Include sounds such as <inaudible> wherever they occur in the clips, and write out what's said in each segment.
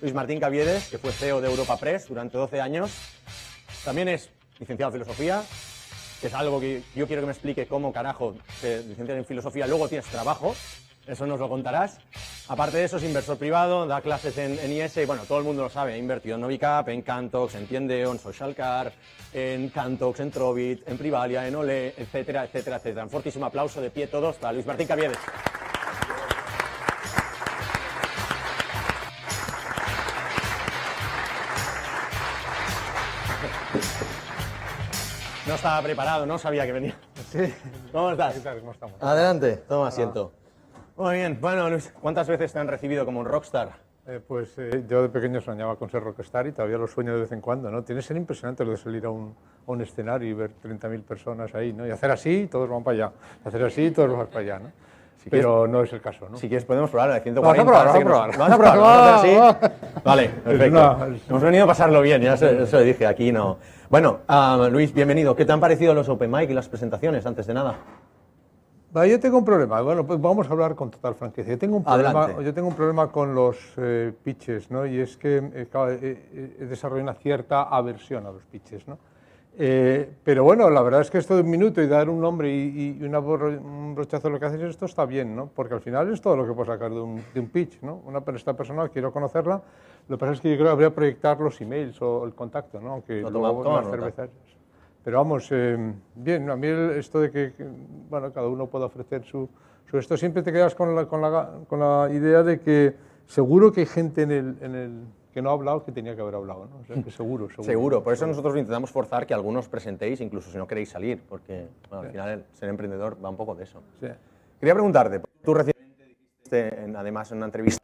Luis Martín Caviedes, que fue CEO de Europa Press durante 12 años. También es licenciado en filosofía, que es algo que yo quiero que me explique cómo carajo te licencias en filosofía, luego tienes trabajo, eso nos lo contarás. Aparte de eso, es inversor privado, da clases en, IS y bueno, todo el mundo lo sabe, ha invertido en Novicap, en Cantox, en Tiendeo, en Socialcar, en Cantox, en Trovit, en Privalia, en Ole, etcétera, etcétera, etcétera. Un fortísimo aplauso de pie todos para Luis Martín Caviedes. estaba preparado, no sabía que venía. ¿Cómo estás? Adelante, toma asiento. Muy bien, bueno Luis, ¿cuántas veces te han recibido como un rockstar? Eh, pues eh, yo de pequeño soñaba con ser rockstar y todavía lo sueño de vez en cuando, ¿no? Tiene que ser impresionante lo de salir a un, escenario y ver 30.000 personas ahí, ¿no? Y hacer así, todos van para allá. Hacer así, todos van para allá, ¿no? pero no es el caso, ¿no? Si quieres podemos probar 140. Vamos a vamos a probar. Vamos a probar, <laughs> Vale, perfecto. Hemos venido a pasarlo bien, ya se, lo dije, aquí no. Bueno, ah, Luis, bienvenido. ¿Qué te han parecido los open mic y las presentaciones, antes de nada? Yo tengo un problema. Bueno, pues vamos a hablar con total franqueza. Yo tengo un problema, yo tengo un problema con los eh, pitches, ¿no? Y es que eh, desarrollo una cierta aversión a los pitches, ¿no? Eh, pero bueno, la verdad es que esto de un minuto y dar un nombre y, un brochazo lo que haces, esto está bien, ¿no? Porque al final es todo lo que puedes sacar de un, de un pitch, ¿no? Una, esta persona, quiero conocerla, lo que pasa es que yo creo que habría que proyectar los emails o el contacto, ¿no? Aunque no, luego cervezas. Pero vamos, eh, bien, a mí esto de que, bueno, cada uno pueda ofrecer su, su esto, siempre te quedas con la, con la, idea de que seguro que hay gente en el que no ha hablado que tenía que haber hablado, seguro, seguro. Seguro, por eso nosotros intentamos forzar que algunos presentéis, incluso si no queréis salir, porque al final el ser emprendedor va un poco de eso. Quería preguntarte, tú recientemente dijiste, además en una entrevista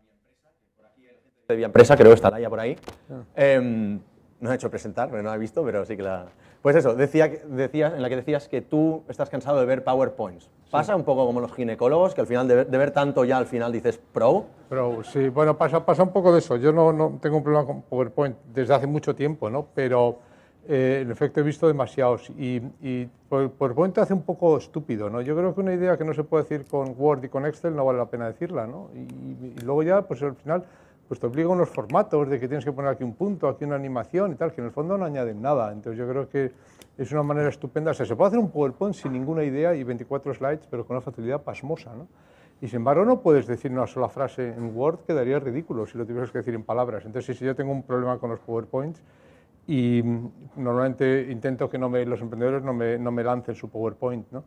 de Vía Empresa, creo que está Laia por ahí, ah. em, no ha hecho presentar, no ha he visto, pero sí que la... Pues eso, decía, decías, en la que decías que tú estás cansado de ver PowerPoints. Pasa un poco como los ginecólogos, que al final de ver, tanto ya al final dices pro. Pro, sí, bueno, pasa, pasa un poco de eso. Yo no, no tengo un problema con PowerPoint desde hace mucho tiempo, ¿no? Pero eh, en efecto he visto demasiados y, y PowerPoint te hace un poco estúpido, ¿no? Yo creo que una idea que no se puede decir con Word y con Excel no vale la pena decirla, ¿no? Y, y luego ya, pues al final pues te obliga a unos formatos de que tienes que poner aquí un punto, aquí una animación y tal, que en el fondo no añaden nada. Entonces yo creo que es una manera estupenda. O sea, se puede hacer un PowerPoint sin ninguna idea y 24 slides, pero con una facilidad pasmosa, ¿no? Y sin embargo no puedes decir una sola frase en Word, quedaría ridículo si lo tuvieras que decir en palabras. Entonces, si yo tengo un problema con los PowerPoints y mm, normalmente intento que no me, los emprendedores no me, no me lancen su PowerPoint, ¿no?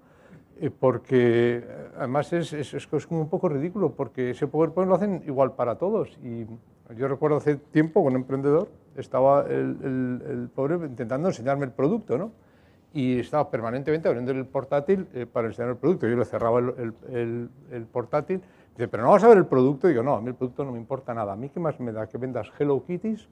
Eh, porque eh, además es, es, como un poco ridículo, porque ese PowerPoint lo hacen igual para todos. Y yo recuerdo hace tiempo con un emprendedor, estaba el, el, pobre intentando enseñarme el producto, ¿no? Y estaba permanentemente abriendo el portátil eh, para enseñar el producto. Yo le cerraba el, el, portátil. Dice, pero no vas a ver el producto. digo yo, no, a mí el producto no me importa nada. A mí qué más me da que vendas Hello Kitties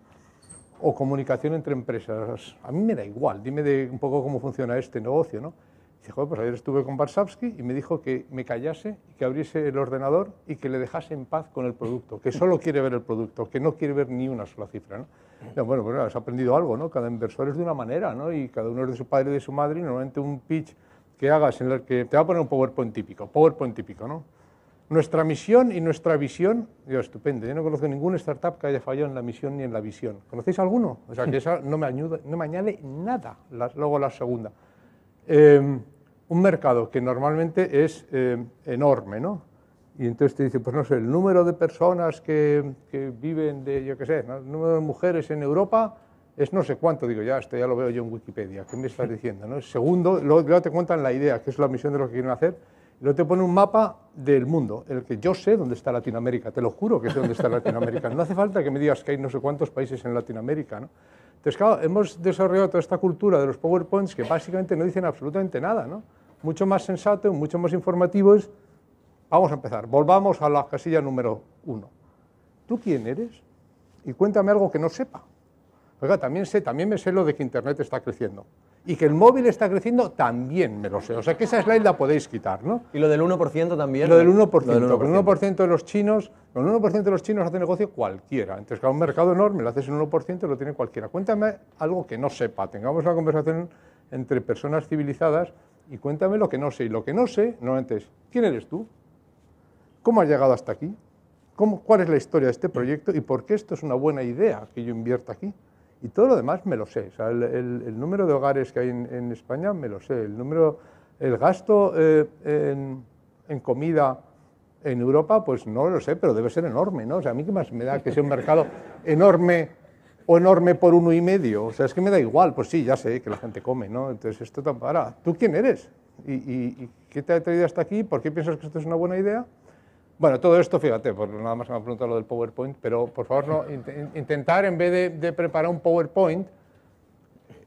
o comunicación entre empresas. A mí me da igual. Dime de, un poco cómo funciona este negocio, ¿no? Dice, joder, pues ayer estuve con Barsavsky y me dijo que me callase, que abriese el ordenador y que le dejase en paz con el producto, que solo quiere ver el producto, que no quiere ver ni una sola cifra. ¿no? bueno, pues has aprendido algo, ¿no? Cada inversor es de una manera, ¿no? Y cada uno es de su padre y de su madre y normalmente un pitch que hagas en el que te va a poner un PowerPoint típico, PowerPoint típico, ¿no? Nuestra misión y nuestra visión, digo, estupendo, yo no conozco ninguna startup que haya fallado en la misión ni en la visión. ¿Conocéis alguno? O sea, que esa no me, no añade nada, luego la segunda. Em, un mercado que normalmente es em, enorme, ¿no? Y entonces te dice, pues no sé, el número de personas que, que viven de, yo qué sé, el número de mujeres en Europa es no sé cuánto, digo, ya, esto ya lo veo yo en Wikipedia, ¿qué me estás <laughs> diciendo? ¿no? Segundo, luego te cuentan la idea, que es la misión de lo que quieren hacer, y luego te pone un mapa del mundo, el que yo sé dónde está Latinoamérica, te lo juro que sé dónde está Latinoamérica. No hace falta que me digas que hay no sé cuántos países en Latinoamérica. Entonces, claro, hemos desarrollado toda esta cultura de los PowerPoints que básicamente no dicen absolutamente nada. ¿no? Mucho más sensato, mucho más informativo es, vamos a empezar, volvamos a la casilla número uno. ¿Tú quién eres? Y cuéntame algo que no sepa. Oiga, también sé, también me sé lo de que Internet está creciendo y que el móvil está creciendo, también me lo sé. O sea, que esa slide la podéis quitar, ¿no? Y lo del 1% también. Lo del 1%. el 1% de los chinos, el 1% de los chinos hace negocio cualquiera. Entonces, cada un mercado enorme lo haces en 1% lo tiene cualquiera. Cuéntame algo que no sepa. Tengamos una conversación entre personas civilizadas y cuéntame lo que no sé. Y lo que no sé, no antes, ¿quién eres tú? ¿Cómo has llegado hasta aquí? ¿Cuál es la historia de este proyecto y por qué esto es una buena idea que yo invierta aquí? Y todo lo demás me lo sé. el, número de hogares que hay en, España me lo sé. El, número, el gasto eh, en, comida en Europa, pues no lo sé, pero debe ser enorme, ¿no? O sea, a mí qué más me da que sea un mercado <laughs> enorme o enorme por uno y medio. O sea, es que me da igual. Pues sí, ya sé que la gente come, ¿no? Entonces, esto tampoco, para. ¿Tú quién eres? y qué te ha traído hasta aquí? ¿Por qué piensas que esto es una buena idea? Bueno, todo esto, fíjate, por nada más me ha preguntado lo del PowerPoint, pero por favor, no, intentar en vez de, preparar un PowerPoint,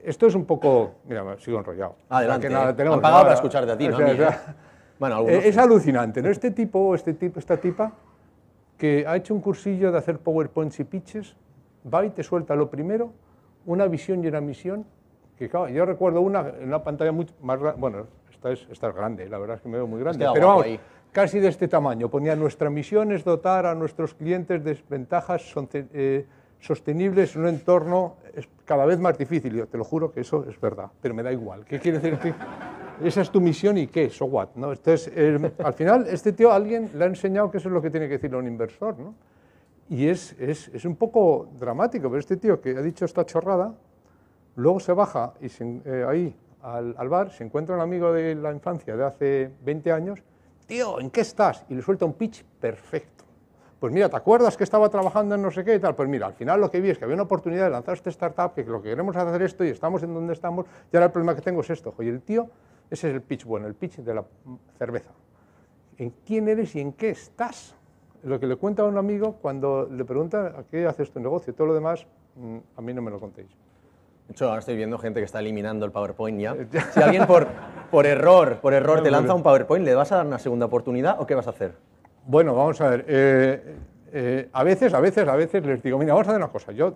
esto es un poco. Mira, sigo enrollado. Adelante. que han eh. para a ti, ¿no? ¿eh? Eh, es alucinante, ¿no? Este tipo, este tipo, esta tipa, que ha hecho un cursillo de hacer PowerPoints y pitches, va y te suelta lo primero, una visión y una misión, que claro, yo recuerdo una, una pantalla mucho más... Bueno, esta es, esta es grande, la verdad es que me veo muy grande, pero casi de este tamaño. Ponía, nuestra misión es dotar a nuestros clientes de ventajas eh, sostenibles en un entorno cada vez más difícil. Yo te lo juro que eso es verdad, pero me da igual. ¿Qué quiere decir? esa es tu misión y qué, so what. ¿no? Eh, al final, este tío alguien le ha enseñado que eso es lo que tiene que decir a un inversor. Y es, un poco dramático, pero este tío que ha dicho esta chorrada, luego se baja y eh, ahí al bar, se encuentra un amigo de la infancia de hace 20 años tío, ¿en qué estás? Y le suelta un pitch perfecto. Pues mira, ¿te acuerdas que estaba trabajando en no sé qué y tal? Pues mira, al final lo que vi es que había una oportunidad de lanzar este startup, que lo que queremos hacer es esto y estamos en donde estamos, y ahora el problema que tengo es esto. Y el tío, ese es el pitch bueno, el pitch de la cerveza. ¿En quién eres y en qué estás? Lo que le cuenta a un amigo cuando le pregunta a qué haces tu negocio y todo lo demás, mm, a mí no me lo contéis. De hecho, ahora estoy viendo gente que está eliminando el PowerPoint ya. <laughs> Si alguien por, por error, por error, te lanza un PowerPoint, ¿le vas a dar una segunda oportunidad o qué vas a hacer? Bueno, vamos a ver. Eh, eh, a veces, a veces, a veces les digo, mira, vamos a hacer una cosa. Yo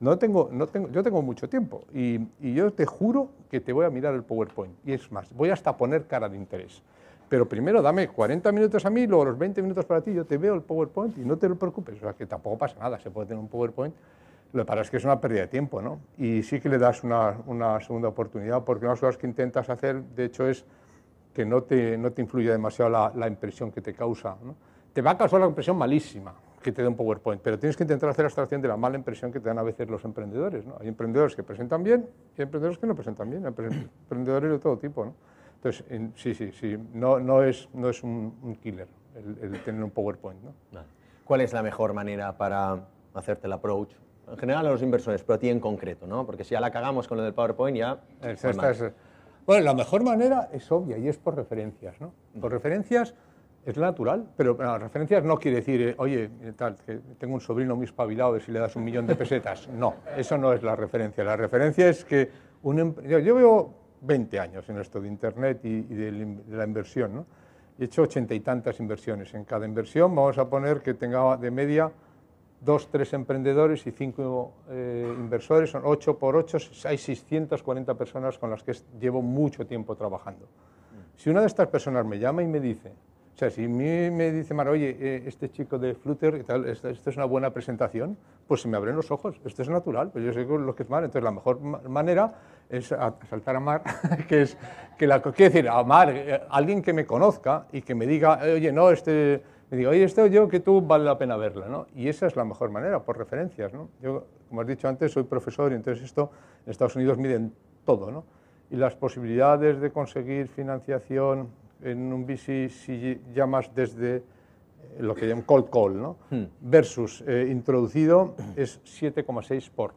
no tengo, no tengo, yo tengo mucho tiempo y, yo te juro que te voy a mirar el PowerPoint. Y es más, voy hasta a poner cara de interés. Pero primero dame 40 minutos a mí, luego los 20 minutos para ti, yo te veo el PowerPoint y no te lo preocupes. O sea, que tampoco pasa nada, se puede tener un PowerPoint lo que pasa es que es una pérdida de tiempo, ¿no? Y sí que le das una, segunda oportunidad, porque una de las cosas que intentas hacer, de hecho, es que no te, no te influya demasiado la, impresión que te causa. Te va a causar la impresión malísima que te dé un PowerPoint, pero tienes que intentar hacer la extracción de la mala impresión que te dan a veces los emprendedores. ¿no? Hay emprendedores que presentan bien y hay emprendedores que no presentan bien, hay <coughs> emprendedores de todo tipo. ¿no? Entonces, sí, sí, sí, no, no, es, no es un, killer el, el, tener un PowerPoint. ¿no? ¿Cuál es la mejor manera para hacerte el approach en general a los inversores, pero a ti en concreto, ¿no? Porque si ya la cagamos con lo del PowerPoint, ya... Bueno, la mejor manera es obvia y es por referencias, ¿no? Por referencias es natural, pero las referencias no quiere decir, eh, oye, eh, tal, que tengo un sobrino muy espabilado y si le das un millón de pesetas. <laughs> No, eso no es la referencia. La referencia es que un em-, yo veo 20 años en esto de Internet y, y de, la inversión, ¿no? He hecho ochenta y tantas inversiones. En cada inversión vamos a poner que tenga de media dos, tres emprendedores y cinco eh, inversores, son ocho por ocho, hay 640 personas con las que llevo mucho tiempo trabajando. Mm. Si una de estas personas me llama y me dice, o sea, si me, me dice Mar, oye, eh, este chico de Flutter y tal, esto, es una buena presentación, pues se me abren los ojos, esto es natural, pues yo sé lo que es mal, entonces la mejor manera es saltar a Mar, <laughs> que es, que la, quiero decir, a Mar, eh, alguien que me conozca y que me diga, oye, no, este me digo, oye, esto yo que tú vale la pena verla, ¿no? Y esa es la mejor manera, por referencias, ¿no? Yo, como has dicho antes, soy profesor y entonces esto en Estados Unidos miden todo, ¿no? Y las posibilidades de conseguir financiación en un VC si llamas desde eh, lo que llaman cold call, ¿no? Hmm. Versus eh, introducido es 7,6 por.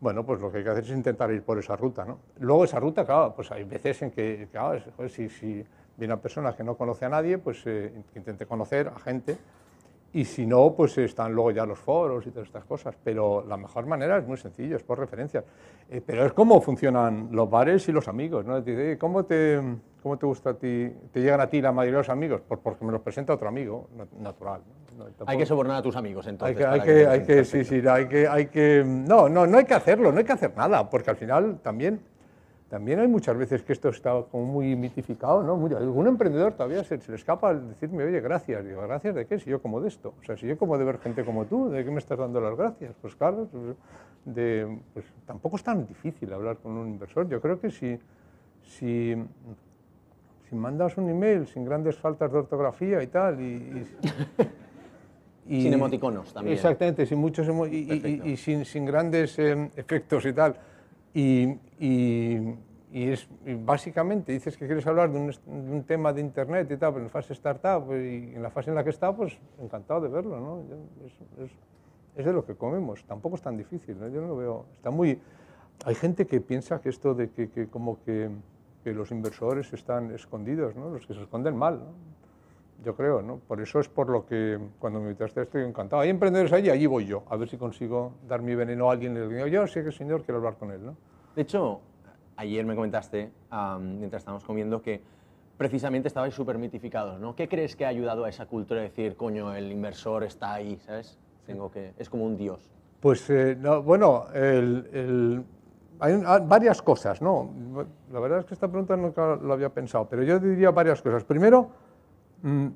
Bueno, pues lo que hay que hacer es intentar ir por esa ruta, ¿no? Luego esa ruta, claro, pues hay veces en que, claro, si, si viene a personas que no conoce a nadie, pues eh, intente conocer a gente. Y si no, pues están luego ya los foros y todas estas cosas. Pero la mejor manera es muy sencillo, es por referencias. Eh, pero es como funcionan los bares y los amigos, ¿no? Dice, ¿cómo te, ¿cómo te gusta a ti? ¿Te llegan a ti la mayoría de los amigos? Pues porque me los presenta otro amigo, natural. hay que sobornar a tus amigos, entonces. Hay que, que, hay que sí, sí, hay que, hay que... Mm, no, no, no hay que hacerlo, no hay que hacer nada, porque al final también también hay muchas veces que esto está como muy mitificado, ¿no? Muy, algún emprendedor todavía se, le escapa al decirme, oye, gracias. Digo, ¿gracias de qué? Si yo como de esto. O sea, si yo como de ver gente como tú, ¿de qué me estás dando las gracias? Pues claro, pues, pues tampoco es tan difícil hablar con un inversor. Yo creo que si, si mandas un email sin grandes faltas de ortografía y tal. Y, <laughs> sin emoticonos también. Exactamente, sin muchos y, sin, sin, grandes eh, efectos y tal. Y, y, es, básicamente dices que quieres hablar de un, tema de Internet y tal, pero en fase startup pues, y en la fase en la que está, pues encantado de verlo. ¿no? es, es, de lo que comemos, tampoco es tan difícil. ¿no? Yo no lo veo. Está muy, hay gente que piensa que esto de que, como que, que, los inversores están escondidos, ¿no? los que se esconden mal. ¿no? yo creo, ¿no? Por eso es por lo que cuando me invitaste estoy encantado. Hay emprendedores allí, allí voy yo, a ver si consigo dar mi veneno a alguien y le digo, yo sí que el señor quiero hablar con él, ¿no? De hecho, ayer me comentaste, mientras estábamos comiendo, que precisamente estabais súper mitificados, ¿no? ¿Qué crees que ha ayudado a esa cultura de decir, coño, el inversor está ahí, ¿sabes? Tengo que... Es como un dios. Pues, eh, bueno, hay varias cosas, ¿no? La verdad es que esta pregunta nunca lo había pensado, pero yo diría varias cosas. Primero, Mm,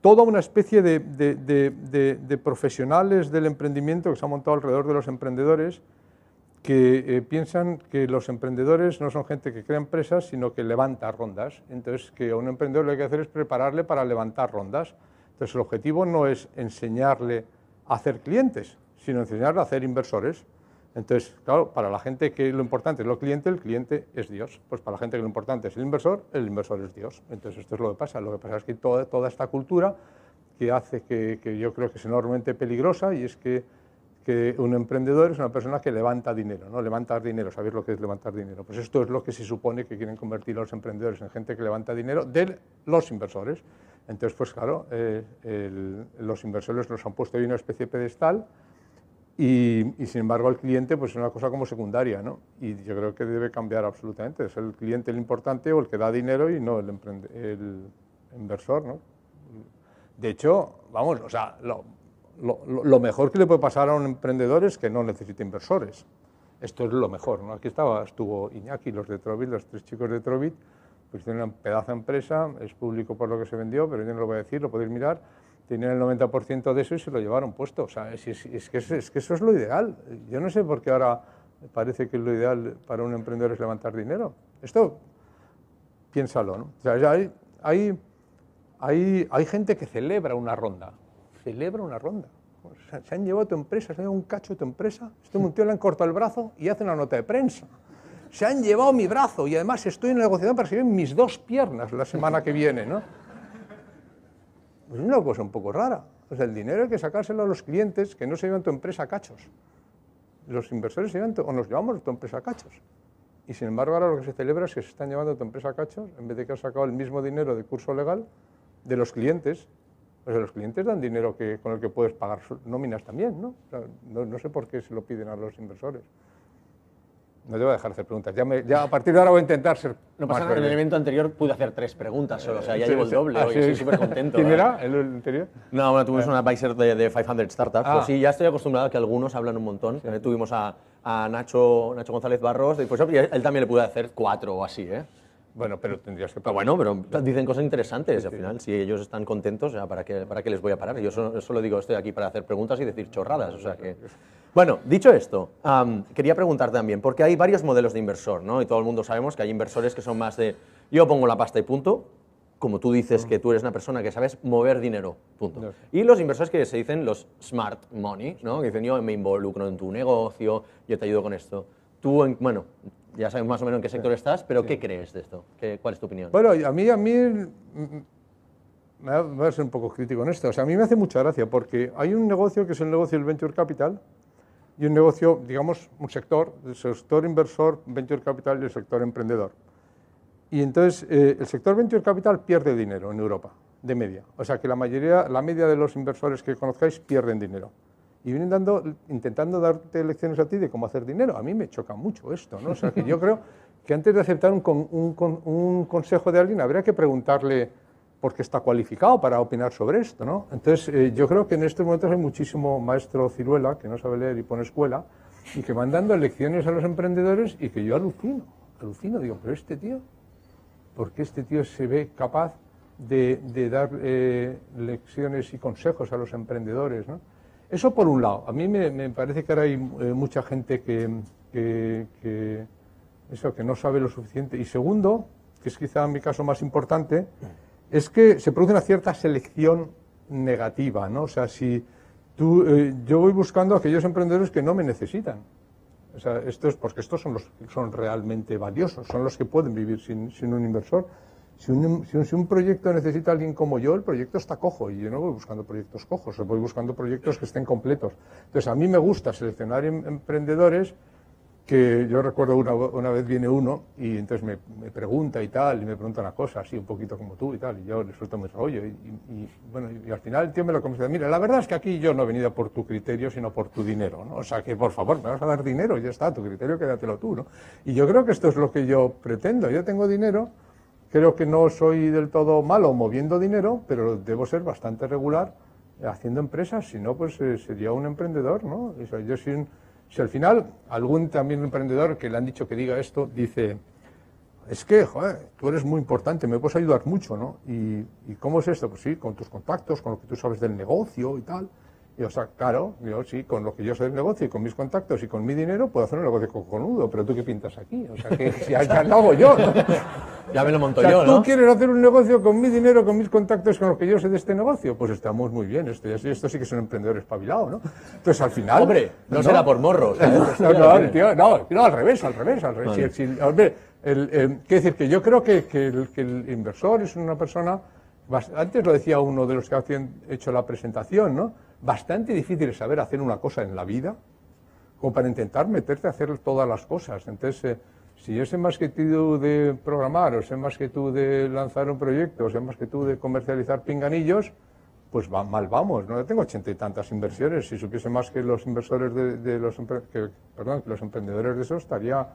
toda una especie de, profesionales del emprendimiento que se han montado alrededor de los emprendedores que eh, piensan que los emprendedores no son gente que crea empresas, sino que levanta rondas. Entonces, que a un emprendedor lo que hay que hacer es prepararle para levantar rondas. Entonces, el objetivo no es enseñarle a hacer clientes, sino enseñarle a hacer inversores. Entonces, claro, para la gente que lo importante es lo cliente, el cliente es Dios. Pues para la gente que lo importante es el inversor, el inversor es Dios. Entonces, esto es lo que pasa. Lo que pasa es que toda, toda esta cultura que hace que, yo creo que es enormemente peligrosa y es que, un emprendedor es una persona que levanta dinero, ¿no? Levantar dinero, ¿sabéis lo que es levantar dinero? Pues esto es lo que se supone que quieren convertir los emprendedores en gente que levanta dinero de los inversores. Entonces, pues claro, eh, los inversores nos han puesto ahí una especie de pedestal y, sin embargo al cliente pues es una cosa como secundaria, ¿no? Y yo creo que debe cambiar absolutamente. Es el cliente el importante o el que da dinero y no el, inversor, ¿no? De hecho, vamos, o sea, lo, lo, mejor que le puede pasar a un emprendedor es que no necesite inversores. Esto es lo mejor, ¿no? Aquí estaba, estuvo Iñaki, los de Trovit, los tres chicos de Trovit, pues tienen una pedaza de empresa, es público por lo que se vendió, pero yo no lo voy a decir, lo podéis mirar tenían el 90% de eso y se lo llevaron puesto. O sea, es, que, eso es lo ideal. Yo no sé por qué ahora parece que lo ideal para un emprendedor es levantar dinero. Esto, piénsalo, ¿no? O sea, hay, hay, gente que celebra una ronda. Celebra una ronda. se han llevado tu empresa, se han llevado un cacho a tu empresa. Este <laughs> un le han cortado el brazo y hace una nota de prensa. Se han llevado mi brazo y además estoy en negociación para seguir mis dos piernas la semana que viene, ¿no? es una cosa un poco rara. O el dinero hay que sacárselo a los clientes que no se llevan tu empresa a cachos. Los inversores se llevan o nos llevamos tu empresa a cachos. Y sin embargo, ahora lo que se celebra es que se están llevando tu empresa a cachos en vez de que has sacado el mismo dinero de curso legal de los clientes. O sea, los clientes dan dinero que, con el que puedes pagar nóminas también, ¿no? ¿no? sé por qué se lo piden a los inversores. No te voy a dejar hacer preguntas. Ya, a partir de ahora voy a intentar ser. No pasa que en el evento anterior pude hacer tres preguntas solo. O sea, ya llevo el doble. Ah, sí. Estoy súper contento. ¿Quién ¿eh? era el anterior? No, bueno, tuvimos ah. una advisor de, de 500 Startups. Pues ah. sí, ya estoy acostumbrado a que algunos hablan un montón. Eh, tuvimos a, Nacho, Nacho González Barros. Pues, y él también le pude hacer cuatro o así, ¿eh? Bueno, pero tendrías que... Ah, bueno, pero dicen cosas interesantes al final. Si ellos están contentos, ¿para qué, para qué les voy a parar? Yo solo, digo, estoy aquí para hacer preguntas y decir chorradas. O sea que... Bueno, dicho esto, quería preguntar también, porque hay varios modelos de inversor, ¿no? Y todo el mundo sabemos que hay inversores que son más de, yo pongo la pasta y punto, como tú dices mm. que tú eres una persona que sabes mover dinero, punto. Y los inversores que se dicen los smart money, ¿no? Que dicen, yo me involucro en tu negocio, yo te ayudo con esto. Tú, bueno, ya sabes más o menos en qué sector estás, pero ¿qué crees de esto? ¿Cuál es tu opinión? Bueno, a mí, a mí me mm, mm, voy a ser un poco crítico en esto. O sea, a mí me hace mucha gracia porque hay un negocio que es el negocio del venture capital y un negocio, digamos, un sector, el sector inversor, venture capital y el sector emprendedor. Y entonces eh, el sector venture capital pierde dinero en Europa, de media. O sea que la mayoría, la media de los inversores que conozcáis pierden dinero y vienen dando, intentando darte lecciones a ti de cómo hacer dinero. A mí me choca mucho esto, ¿no? O sea, que yo creo que antes de aceptar un, consejo de alguien habría que preguntarle por qué está cualificado para opinar sobre esto, ¿no? Entonces, eh, yo creo que en estos momentos hay muchísimo maestro ciruela que no sabe leer y pone escuela y que van dando lecciones a los emprendedores y que yo alucino, alucino, digo, pero este tío, ¿por qué este tío se ve capaz de, dar eh, lecciones y consejos a los emprendedores, ¿no? Eso por un lado. A mí me, parece que ahora hay eh, mucha gente que, que, eso, que no sabe lo suficiente. Y segundo, que es quizá en mi caso más importante, es que se produce una cierta selección negativa, ¿no? O sea, si tú, eh, yo voy buscando a aquellos emprendedores que no me necesitan. O sea, esto es porque estos son los que son realmente valiosos, son los que pueden vivir sin un inversor. Si un, proyecto necesita alguien como yo, el proyecto está cojo y yo no voy buscando proyectos cojos, voy buscando proyectos que estén completos. Entonces, a mí me gusta seleccionar em, emprendedores que yo recuerdo una, una, vez viene uno y entonces me, pregunta y tal, y me pregunta una cosa, así un poquito como tú y tal, y yo le suelto mi rollo. Y, bueno, y, al final el tío me lo comienza, mira, la verdad es que aquí yo no he venido por tu criterio, sino por tu dinero, ¿no? O sea, que por favor, me vas a dar dinero, ya está, tu criterio quédatelo tú, ¿no? Y yo creo que esto es lo que yo pretendo, yo tengo dinero creo que no soy del todo malo moviendo dinero, pero debo ser bastante regular haciendo empresas, si no, pues eh, sería un emprendedor, ¿no? si al final algún también emprendedor que le han dicho que diga esto, dice, es que, joder, tú eres muy importante, me puedes ayudar mucho, ¿no? ¿Y cómo es esto? Pues sí, con tus contactos, con lo que tú sabes del negocio y tal. Yo, o sea, claro, yo sí, con lo que yo sé del negocio y con mis contactos y con mi dinero puedo hacer un negocio cojonudo, pero tú qué pintas aquí, o sea, que ya, lo hago yo. Ya me lo monto yo, ¿no? Tú quieres hacer un negocio con mi dinero, con mis contactos, con lo que yo sé de este negocio, pues estamos muy bien, esto, esto sí que es un emprendedor espabilado, ¿no? Entonces al final... Hombre, no, será por morros. <laughs> no, no, al revés, al revés, al revés. quiero decir que yo creo que, el, que el inversor es una persona, antes lo decía uno de los que ha hecho la presentación, ¿no? bastante difícil saber hacer una cosa en la vida como para intentar meterte a hacer todas las cosas. Entonces, si eh, si es más que tú de programar, o es más que tú de lanzar un proyecto, o es más que tú de comercializar pinganillos, pues mal vamos. No tengo ochenta y tantas inversiones. Si supiese más que los inversores de, los perdón, los emprendedores de eso estaría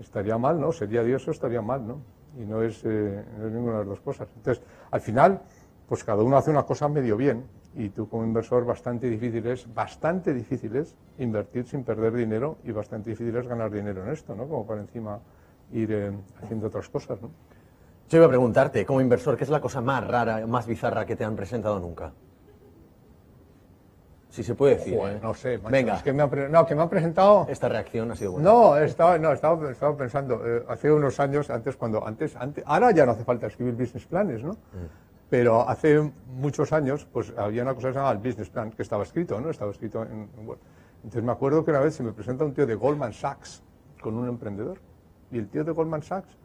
estaría mal, ¿no? Sería Dios estaría mal, ¿no? Y eh, no es ninguna de las dos cosas. Entonces, al final, pues cada uno hace una cosa medio bien y tú como inversor bastante difícil es, bastante difícil es invertir sin perder dinero y bastante difícil es ganar dinero en esto, ¿no? Como para encima ir eh, haciendo otras cosas, ¿no? Yo iba a preguntarte, como inversor, ¿qué es la cosa más rara, más bizarra que te han presentado nunca? Si se puede decir. ¿eh? No sé, Venga. Es que me han, no, que me han presentado. Esta reacción ha sido buena. No, estaba, no, estaba, pensando, eh, hace unos años, antes cuando, antes, antes, ahora ya no hace falta escribir business planes, ¿no? Mm. Pero hace muchos años, pues había una cosa que se el business plan, que estaba escrito, ¿no? Estaba escrito en, Google. Entonces me acuerdo que una vez se me presenta un tío de Goldman Sachs con un emprendedor. Y el tío de Goldman Sachs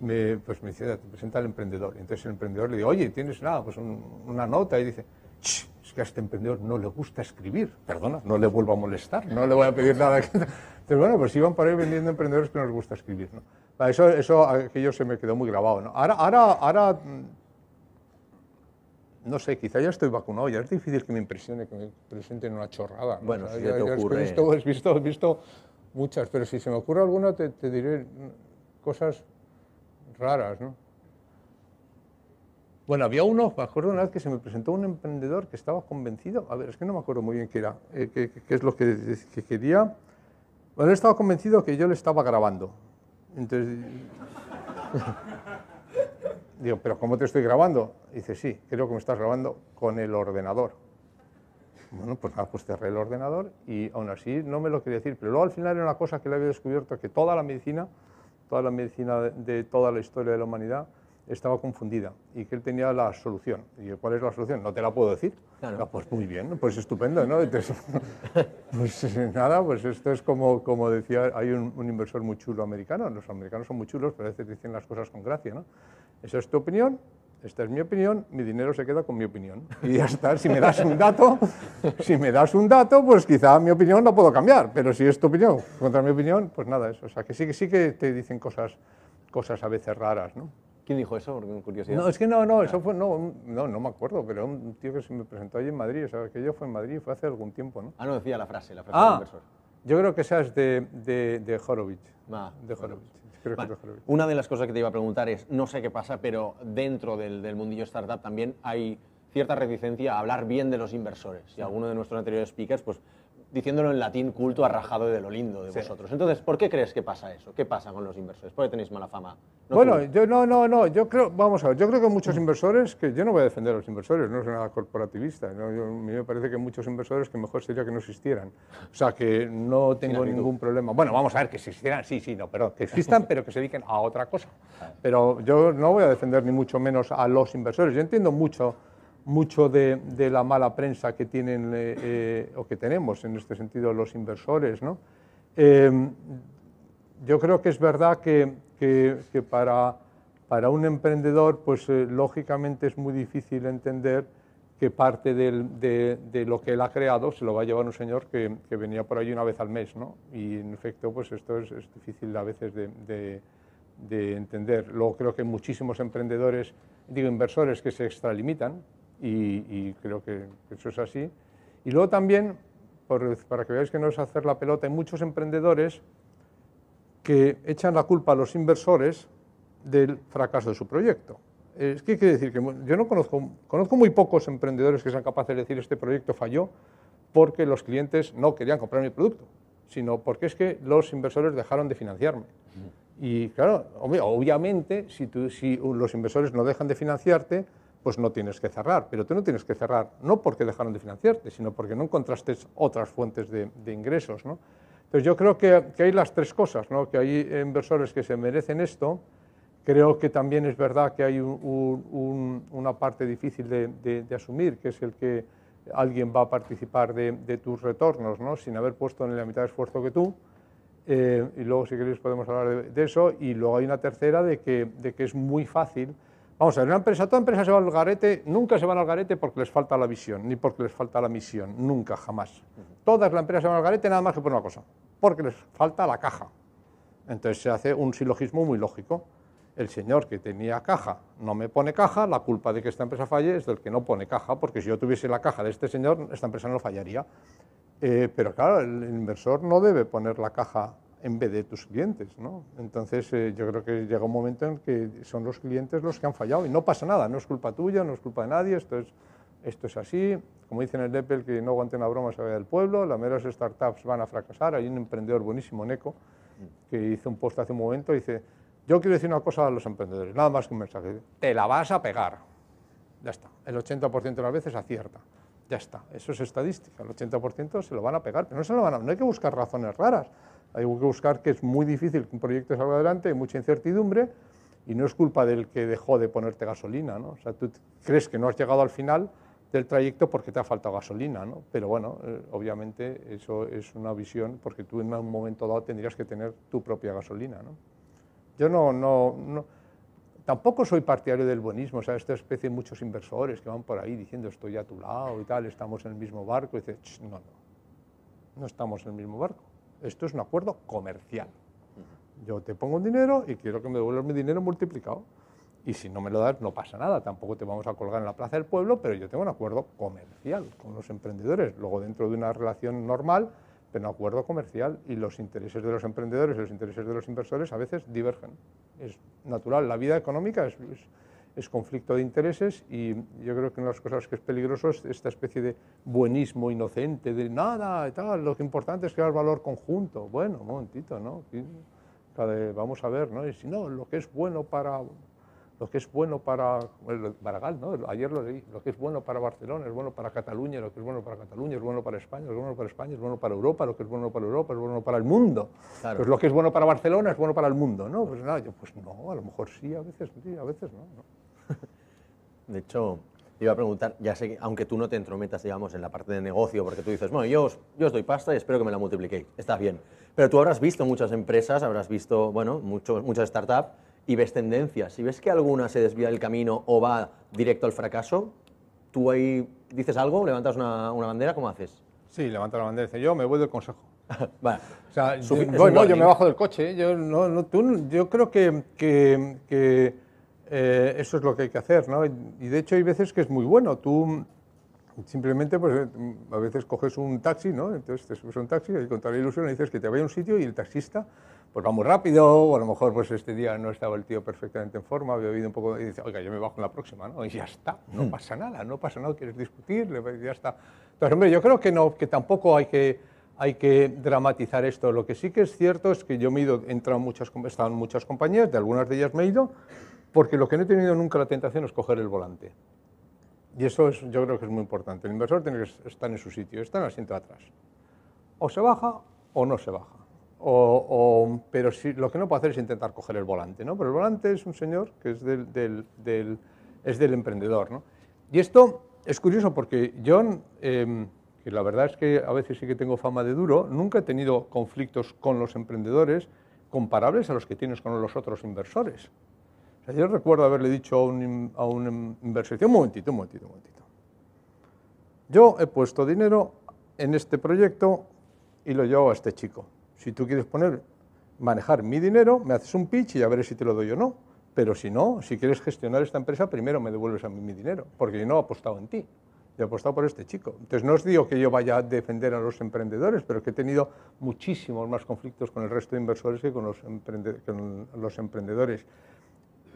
me, pues me dice, te presenta al emprendedor. Y entonces el emprendedor le dice, oye, ¿tienes nada? Pues una nota. Y dice, es que a este emprendedor no le gusta escribir. Perdona, no le vuelvo a molestar, no le voy a pedir nada. <laughs> Entonces, bueno, pues iban para ir vendiendo emprendedores que no les gusta escribir, ¿no? Eso, eso, aquello se me quedó muy grabado, ¿no? Ahora, ahora, ahora mm, no sé, quizá ya estoy vacunado, ya es difícil que me impresione que me presenten una chorrada. Bueno, ya, te ocurre... Has visto, <laughs> visto, muchas, pero si se me ocurre alguna te, diré cosas raras, ¿no? Bueno, había uno, me acuerdo una vez que se me presentó un emprendedor que estaba convencido, a ver, es que no me acuerdo muy bien qué era, eh, qué, es lo que, que, quería. Bueno, estaba convencido que yo le estaba grabando. Entonces... Digo, pero ¿cómo te estoy grabando? Dice, sí, creo que me estás grabando con el ordenador. Bueno, pues nada, pues cerré el ordenador y aún así no me lo quería decir. Pero luego al final era una cosa que le había descubierto, que toda la medicina, toda la medicina de, toda la historia de la humanidad estaba confundida y que él tenía la solución. Y ¿cuál es la solución? No te la puedo decir. Claro. Ah, pues muy bien, pues estupendo, ¿no? <laughs> pues eh, nada, pues esto es como, como decía, hay un, un inversor muy chulo americano, los americanos son muy chulos, pero a veces dicen las cosas con gracia, ¿no? Esa es tu opinión, esta es mi opinión, mi dinero se queda con mi opinión. Y ya está, si me das un dato, si me das un dato, pues quizá mi opinión no puedo cambiar, pero si es tu opinión contra mi opinión, pues nada, eso. O sea, que sí que sí que te dicen cosas, cosas a veces raras, ¿no? ¿Quién dijo eso? Porque curiosidad. No, es que no, no, eso ah. fue, no, no, no me acuerdo, pero un tío que se me presentó allí en Madrid, o sea, que yo fui en Madrid, fue hace algún tiempo, ¿no? Ah, no, decía la frase, la frase ah. del inversor. Yo creo que esa es de, de, de Horowitz. Ah, de una de las cosas que te iba a preguntar es, no sé qué pasa, pero dentro del, del mundillo startup también hay cierta reticencia a hablar bien de los inversores. Y alguno de nuestros anteriores speakers pues, diciéndolo en latín culto, arrajado de lo lindo de vosotros. Entonces, ¿por qué crees que pasa eso? ¿Qué pasa con los inversores? ¿Por qué tenéis mala fama? bueno, yo no, no, no, yo creo, vamos a ver, yo creo que muchos inversores, que yo no voy a defender a los inversores, no soy nada corporativista, ¿no? me parece que muchos inversores que mejor sería que no existieran. O sea, que no tengo ningún problema. Bueno, vamos a ver, que existieran, sí, sí, no, pero que existan, <laughs> pero que se dediquen a otra cosa. Pero yo no voy a defender ni mucho menos a los inversores. Yo entiendo mucho mucho de, la mala prensa que tienen eh, eh, o que tenemos en este sentido los inversores. Em, yo creo que es verdad que, para, un emprendedor, pues eh, lógicamente es muy difícil entender que parte de, lo que él ha creado se lo va a llevar un señor que, venía por ahí una vez al mes. Y en efecto, pues esto es, difícil a veces de, de entender. Luego creo que muchísimos emprendedores, digo inversores, que se extralimitan y, creo que eso es así. Y luego también, para que veáis que no es hacer la pelota, hay muchos emprendedores que echan la culpa a los inversores del fracaso de su proyecto. Eh, es que quiere decir que yo no conozco, conozco muy pocos emprendedores que sean capaces de decir este proyecto falló porque los clientes no querían comprar mi producto, sino porque es que los inversores dejaron de financiarme. Y claro, obviamente, si, si los inversores no dejan de financiarte, pues no tienes que cerrar. Pero tú no tienes que cerrar, no porque dejaron de financiarte, sino porque no encontraste otras fuentes de, ingresos. Entonces yo creo que, hay las tres cosas, ¿no? que hay inversores que se merecen esto. Creo que también es verdad que hay una parte difícil de, asumir, que es el que alguien va a participar de, tus retornos, sin haber puesto ni la mitad de esfuerzo que tú. Eh, y luego, si queréis, podemos hablar de, eso. Y luego hay una tercera de que es muy fácil Vamos a ver, una empresa, toda empresa se va al garete, nunca se va al garete porque les falta la visión, ni porque les falta la misión, nunca, jamás. Todas las empresas se van al garete nada más que por una cosa, porque les falta la caja. Entonces se hace un silogismo muy lógico. El señor que tenía caja no me pone caja, la culpa de que esta empresa falle es del que no pone caja, porque si yo tuviese la caja de este señor, esta empresa no fallaría. Eh, pero claro, el inversor no debe poner la caja en vez de tus clientes. ¿no? Entonces eh, yo creo que llega un momento en que son los clientes los que han fallado y no pasa nada, no es culpa tuya, no es culpa de nadie, esto es, esto es así. Como dicen el Apple, que no aguanten la broma, se vaya del pueblo, las meras startups van a fracasar. Hay un emprendedor buenísimo, Neco, que hizo un post hace un momento, y dice, yo quiero decir una cosa a los emprendedores, nada más que un mensaje, te la vas a pegar. Ya está, el 80% de las veces acierta. Ya está, eso es estadística, el 80% se lo van a pegar, pero no se lo van no hay que buscar razones raras, hay que buscar que es muy difícil que un proyecto salga adelante, hay mucha incertidumbre y no es culpa del que dejó de ponerte gasolina, ¿no? O sea, tú crees que no has llegado al final del trayecto porque te ha faltado gasolina, ¿no? Pero bueno, eh, obviamente eso es una visión porque tú en un momento dado tendrías que tener tu propia gasolina, ¿no? Yo no, no, no Tampoco soy partidario del buenismo, o sea, esta especie de muchos inversores que van por ahí diciendo estoy a tu lado y tal, estamos en el mismo barco, y dices, no, no, no estamos en el mismo barco. Esto es un acuerdo comercial. Yo te pongo un dinero y quiero que me devuelvas mi dinero multiplicado. Y si no me lo das, no pasa nada, tampoco te vamos a colgar en la plaza del pueblo, pero yo tengo un acuerdo comercial con los emprendedores. Luego, dentro de una relación normal, pero acuerdo comercial y los intereses de los emprendedores y los intereses de los inversores a veces divergen. Es natural, la vida económica es, conflicto de intereses y yo creo que una de las cosas que es peligroso es esta especie de buenismo inocente, de nada, tal, lo importante es crear valor conjunto. Bueno, un momentito, ¿no? Mm. Vamos a ver, ¿no? Y si no, lo que es bueno para lo que es bueno para Baragal, ¿no? ayer lo lo que es bueno para Barcelona es bueno para Cataluña, lo que es bueno para Cataluña es bueno para España, lo que es bueno para España es bueno para Europa, lo que es bueno para Europa es bueno para el mundo. Pues lo que es bueno para Barcelona es bueno para el mundo, ¿no? Pues nada, yo pues no, a lo mejor sí, a veces sí, a veces no. De hecho, te iba a preguntar, ya sé aunque tú no te entrometas, digamos, en la parte de negocio, porque tú dices, bueno, yo os, yo os doy pasta y espero que me la multipliquéis, está bien. Pero tú habrás visto muchas empresas, habrás visto, bueno, muchos muchas startups y ves tendencias. Si ves que alguna se desvía del camino o va directo al fracaso, tú ahí dices algo, levantas una, bandera, ¿cómo haces? Sí, levanta la bandera y dice, yo me voy del consejo. <laughs> vale. yo, no, yo me bajo del coche. ¿eh? Yo, creo que, eh, eso es lo que hay que hacer. ¿no? Y, de hecho hay veces que es muy bueno. Tú simplemente pues a veces coges un taxi, ¿no? Entonces te subes un taxi y con toda la ilusión dices que te vaya a un sitio y el taxista pues va muy rápido, o a lo mejor pues este día no estaba el tío perfectamente en forma, había habido un poco y dice, oiga, yo me bajo en la próxima, ¿no? Y ya está, no hmm. pasa nada, no pasa nada, quieres discutir, ya está. Entonces, hombre, yo creo que, no, que tampoco hay que, hay que dramatizar esto. Lo que sí que es cierto es que yo me he ido, he muchas, estado en muchas compañías, de algunas de ellas me he ido, porque lo que no he tenido nunca la tentación es coger el volante. Y eso es, yo creo que es muy importante. El inversor tiene que estar en su sitio, está en el asiento de atrás. O se baja o no se baja pero lo que no puedo hacer es intentar coger el volante, ¿no? Pero el volante es un señor que es del, emprendedor, ¿no? Y esto es curioso porque John, em, que la verdad es que a veces sí que tengo fama de duro, nunca he tenido conflictos con los emprendedores comparables a los que tienes con los otros inversores. yo recuerdo haberle dicho a un, a un inversor, un momentito, un momentito, un momentito. Yo he puesto dinero en este proyecto y lo llevo a este chico. Si tú quieres poner, manejar mi dinero, me haces un pitch y a ver si te lo doy o no. Pero si no, si quieres gestionar esta empresa, primero me devuelves a mí mi dinero, porque yo no he apostado en ti, yo he apostado por este chico. Entonces no os digo que yo vaya a defender a los emprendedores, pero que he tenido muchísimos más conflictos con el resto de inversores que con los, con los emprendedores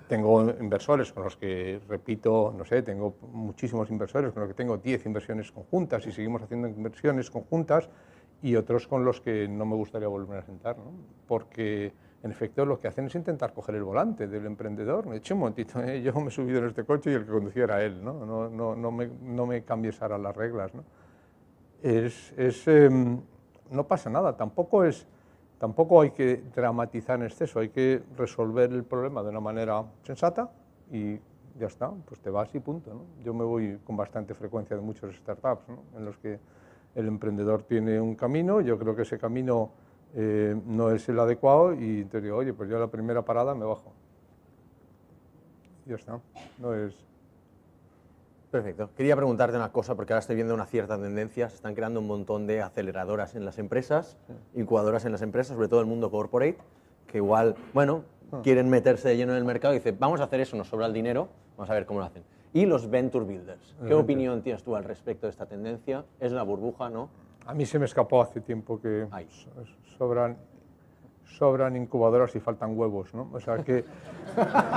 tengo inversores con los que, repito, no sé, tengo muchísimos inversores con los que tengo 10 inversiones conjuntas y seguimos haciendo inversiones conjuntas y otros con los que no me gustaría volver a sentar, ¿no? porque en efecto lo que hacen es intentar coger el volante del emprendedor. De hecho, un momentito, ¿eh? yo me he subido en este coche y el que conducía era él, no, no, no, no me, no me cambies ahora las reglas. ¿no? Es, es em, no pasa nada, tampoco, es, tampoco hay que dramatizar en exceso, hay que resolver el problema de una manera sensata y ya está, pues te vas y punto. ¿no? Yo me voy con bastante frecuencia de muchos startups ¿no? en los que el emprendedor tiene un camino, yo creo que ese camino eh, no es el adecuado y te digo, oye, pues yo a la primera parada me bajo. Ya está, no es... Perfecto. Quería preguntarte una cosa, porque ahora estoy viendo una cierta tendencia. Se están creando un montón de aceleradoras en las empresas, incubadoras en las empresas, sobre todo el mundo corporate, que igual, bueno, ah. quieren meterse de lleno en el mercado y dicen, vamos a hacer eso, nos sobra el dinero, vamos a ver cómo lo hacen y los Venture Builders. ¿Qué opinión tienes tú al respecto de esta tendencia? ¿Es la burbuja, no? A mí se me escapó hace tiempo que sobran, incubadoras y faltan huevos, ¿no? O sea que...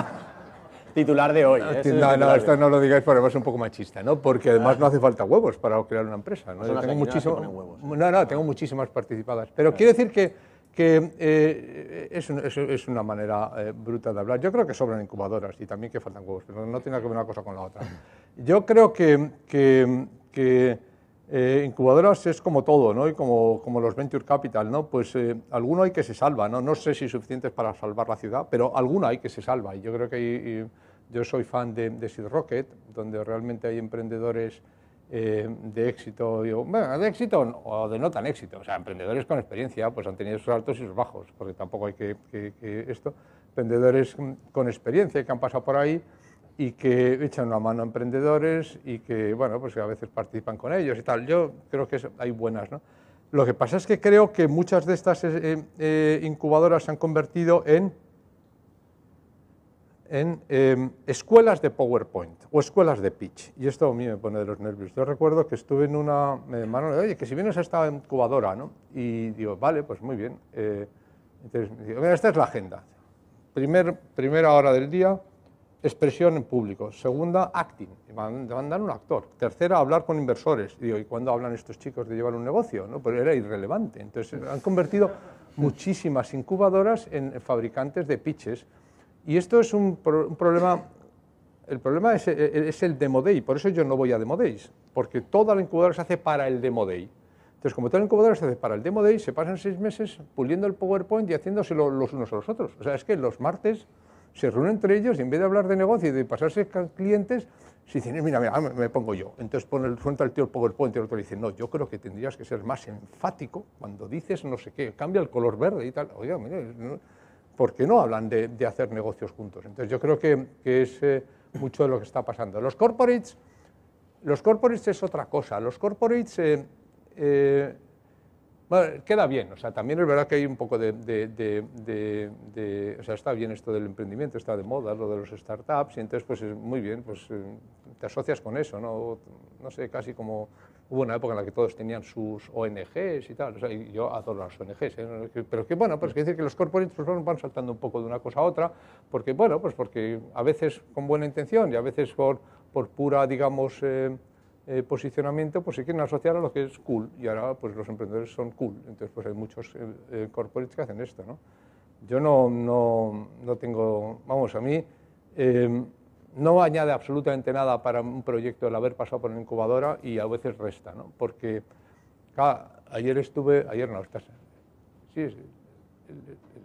<laughs> titular de hoy. ¿eh? No, no, esto no lo digáis porque es un poco machista, ¿no? Porque además ah. no hace falta huevos para crear una empresa. ¿no? tengo, ¿eh? no, no, tengo ah. muchísimas participadas. Pero ah. quiero decir que que eh, es, una manera eh, bruta de hablar. Yo creo que sobran incubadoras y también que faltan huevos, pero no tiene que ver una cosa con la otra. Yo creo que, eh, incubadoras es como todo, ¿no? Y como, como los venture capital, ¿no? Pues alguno hay que se salva, ¿no? No sé si suficientes para salvar la ciudad, pero alguno hay que se salva. Y yo creo que yo soy fan de, de Seed Rocket, donde realmente hay emprendedores eh, de éxito, digo, bueno, de éxito o de no tan éxito. O sea, emprendedores con experiencia pues han tenido sus altos y sus bajos, porque tampoco hay que, esto. Emprendedores con experiencia que han pasado por ahí y que echan una mano a emprendedores y que, bueno, pues a veces participan con ellos y tal. Yo creo que hay buenas, ¿no? Lo que pasa es que creo que muchas de estas eh, eh, incubadoras se han convertido en en em, escuelas de PowerPoint o escuelas de pitch. Y esto a mí me pone de los nervios. Yo recuerdo que estuve en una... Me oye, que si vienes a esta incubadora, ¿no? Y digo, vale, pues muy bien. Eh, entonces, mira, esta es la agenda. Primer, primera hora del día, expresión en público. Segunda, acting. Y mandan un actor. Tercera, hablar con inversores. Y digo, ¿y cuándo hablan estos chicos de llevar un negocio? ¿No? Pero era irrelevante. Entonces, han convertido muchísimas incubadoras en fabricantes de pitches y esto es un, problema, el problema e, e, es, el Demo Day, por eso yo no voy a Demo Days, porque toda la incubadora se hace para el Demo Day. Entonces, como toda la incubadora se hace para el Demo Day, se pasan seis meses puliendo el PowerPoint y haciéndoselo los unos a los otros. O sea, es que los martes se reúnen entre ellos y en vez de hablar de negocio y de pasarse clientes, si dicen, mira, me pongo yo. Entonces pone, suelta el tío el PowerPoint y el otro le dice, no, yo creo que tendrías que ser más enfático cuando dices no sé qué, cambia el color verde y tal. Oiga, mira, ¿por qué no hablan de, hacer negocios juntos. Entonces yo creo que, es eh, mucho de lo que está pasando. Los corporates, los corporates es otra cosa. Los corporates eh, eh, bueno, queda bien, o sea, también es verdad que hay un poco de, de, o sea, está bien esto del emprendimiento, está de moda lo de los startups, y entonces pues muy bien, pues te asocias con eso, ¿no? No sé, casi como Hubo una época en la que todos tenían sus ONGs y tal. yo adoro las ONGs. ¿eh? Pero es que, bueno, pues que decir que los corporates van saltando un poco de una cosa a otra, porque, bueno, pues porque a veces con buena intención y a veces por, por pura, digamos, eh, eh, posicionamiento, pues se quieren asociar a lo que es cool. Y ahora, pues los emprendedores son cool. Entonces, pues hay muchos corporates que hacen esto, ¿no? Yo no, no, tengo, vamos, a mí no añade absolutamente nada para un proyecto el haber pasado por una incubadora y a veces resta, ¿no? Porque ayer estuve, ayer no, estás, sí, el,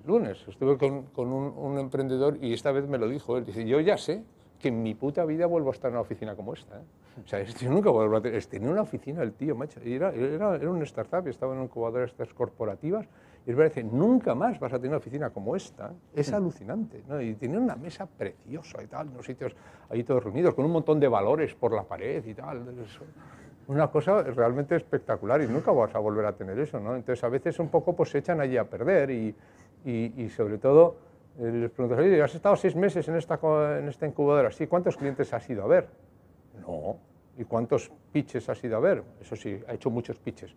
lunes estuve con, un, emprendedor y esta vez me lo dijo él, dice, yo ya sé que en mi puta vida vuelvo a estar en una oficina como esta, ¿eh? o sea, este, yo nunca vuelvo a tener, tenía una oficina el tío, macho, era, era, un startup, y estaba en una incubadora estas corporativas, y parece, nunca más vas a tener una oficina como esta. Es hmm. alucinante. Y tiene una mesa preciosa y tal, unos sitios ahí todos reunidos, con un montón de valores por la pared y tal. Una cosa realmente espectacular y nunca vas a volver a tener eso. Entonces a veces un poco pues, se echan allí a perder y, y, sobre todo eh, les preguntas, ¿has estado seis meses en esta, en esta incubadora? Sí, ¿cuántos clientes has ido a ver? No. ¿Y cuántos pitches has ido a ver? Eso sí, ha hecho muchos pitches.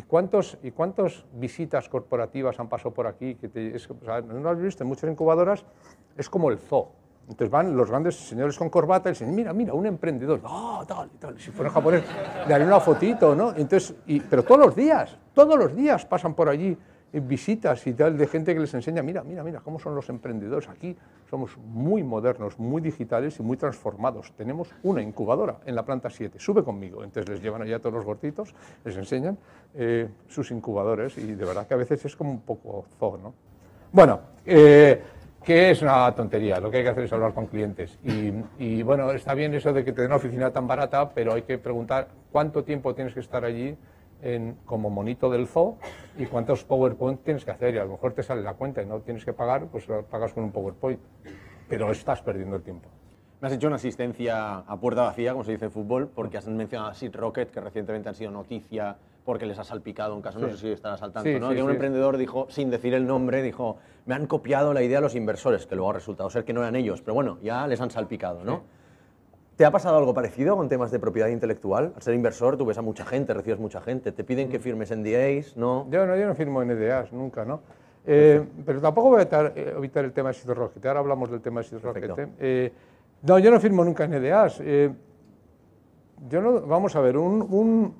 ¿Y, cuántos, ¿Y cuántas visitas corporativas han pasado por aquí? Que no lo has visto, en muchas incubadoras es como el zoo. Entonces van los grandes señores con corbata y dicen, mira, mira, un emprendedor, oh, tal, tal. Si fueran japonés, le haría una fotito, ¿no? Entonces, pero todos los días, todos los días pasan por allí visitas y tal de gente que les enseña, mira, mira, mira, cómo son los emprendedores aquí. Somos muy modernos, muy digitales y muy transformados. Tenemos una incubadora en la planta 7, sube conmigo. Entonces les llevan allá todos los gorditos, les enseñan eh, sus incubadores y de verdad que a veces es como un poco zoo, ¿no? Bueno, eh, que es una tontería, lo que hay que hacer es hablar con clientes. Y, y bueno, está bien eso de que te den una oficina tan barata, pero hay que preguntar cuánto tiempo tienes que estar allí como monito del zoo y cuántos PowerPoint tienes que hacer. Y a lo mejor te sale la cuenta y no tienes que pagar, pues lo pagas con un PowerPoint. Pero estás perdiendo el tiempo. Me has hecho una asistencia a puerta vacía, como se dice en fútbol, porque has mencionado a Seed Rocket, que recientemente han sido noticia porque les ha salpicado un caso, no sé si están asaltando ¿no? que un emprendedor dijo, sin decir el nombre, dijo, me han copiado la idea los inversores, que luego ha resultado ser que no eran ellos, pero bueno, ya les han salpicado, ¿no? ¿Te ha pasado algo parecido con temas de propiedad intelectual? Al ser inversor, tú ves a mucha gente, recibes mucha gente, te piden que mm. firmes NDAs, ¿no? Yo no, yo no firmo NDAs, nunca, ¿no? Eh, pero tampoco voy a evitar, eh, el tema de Seed Rocket, ahora hablamos del tema de Seed Rocket. Eh, no, yo no firmo nunca NDAs. Eh, yo no, vamos a ver, un,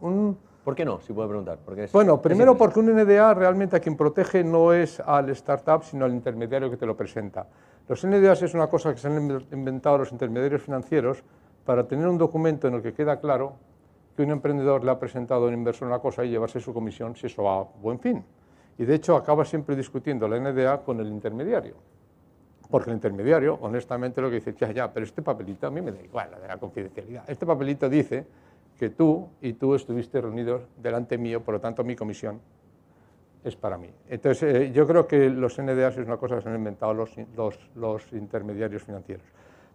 un ¿Por qué no? Si puedo preguntar. Porque bueno, primero porque un NDA realmente a quien protege no es al startup, sino al intermediario que te lo presenta. Los NDAs es una cosa que se han inventado los intermediarios financieros para tener un documento en el que queda claro que un emprendedor le ha presentado a un inversor una cosa y llevarse su comisión si eso va a buen fin. Y de hecho acaba siempre discutiendo la NDA con el intermediario. Porque el intermediario, honestamente, lo que dice, ya, ya, pero este papelito a mí me da igual, la de la confidencialidad. Este papelito dice que tú y tú estuviste reunidos delante mío, por lo tanto mi comisión es para mí. Entonces, eh, yo creo que los NDAs es una cosa que se han inventado los, los, intermediarios financieros.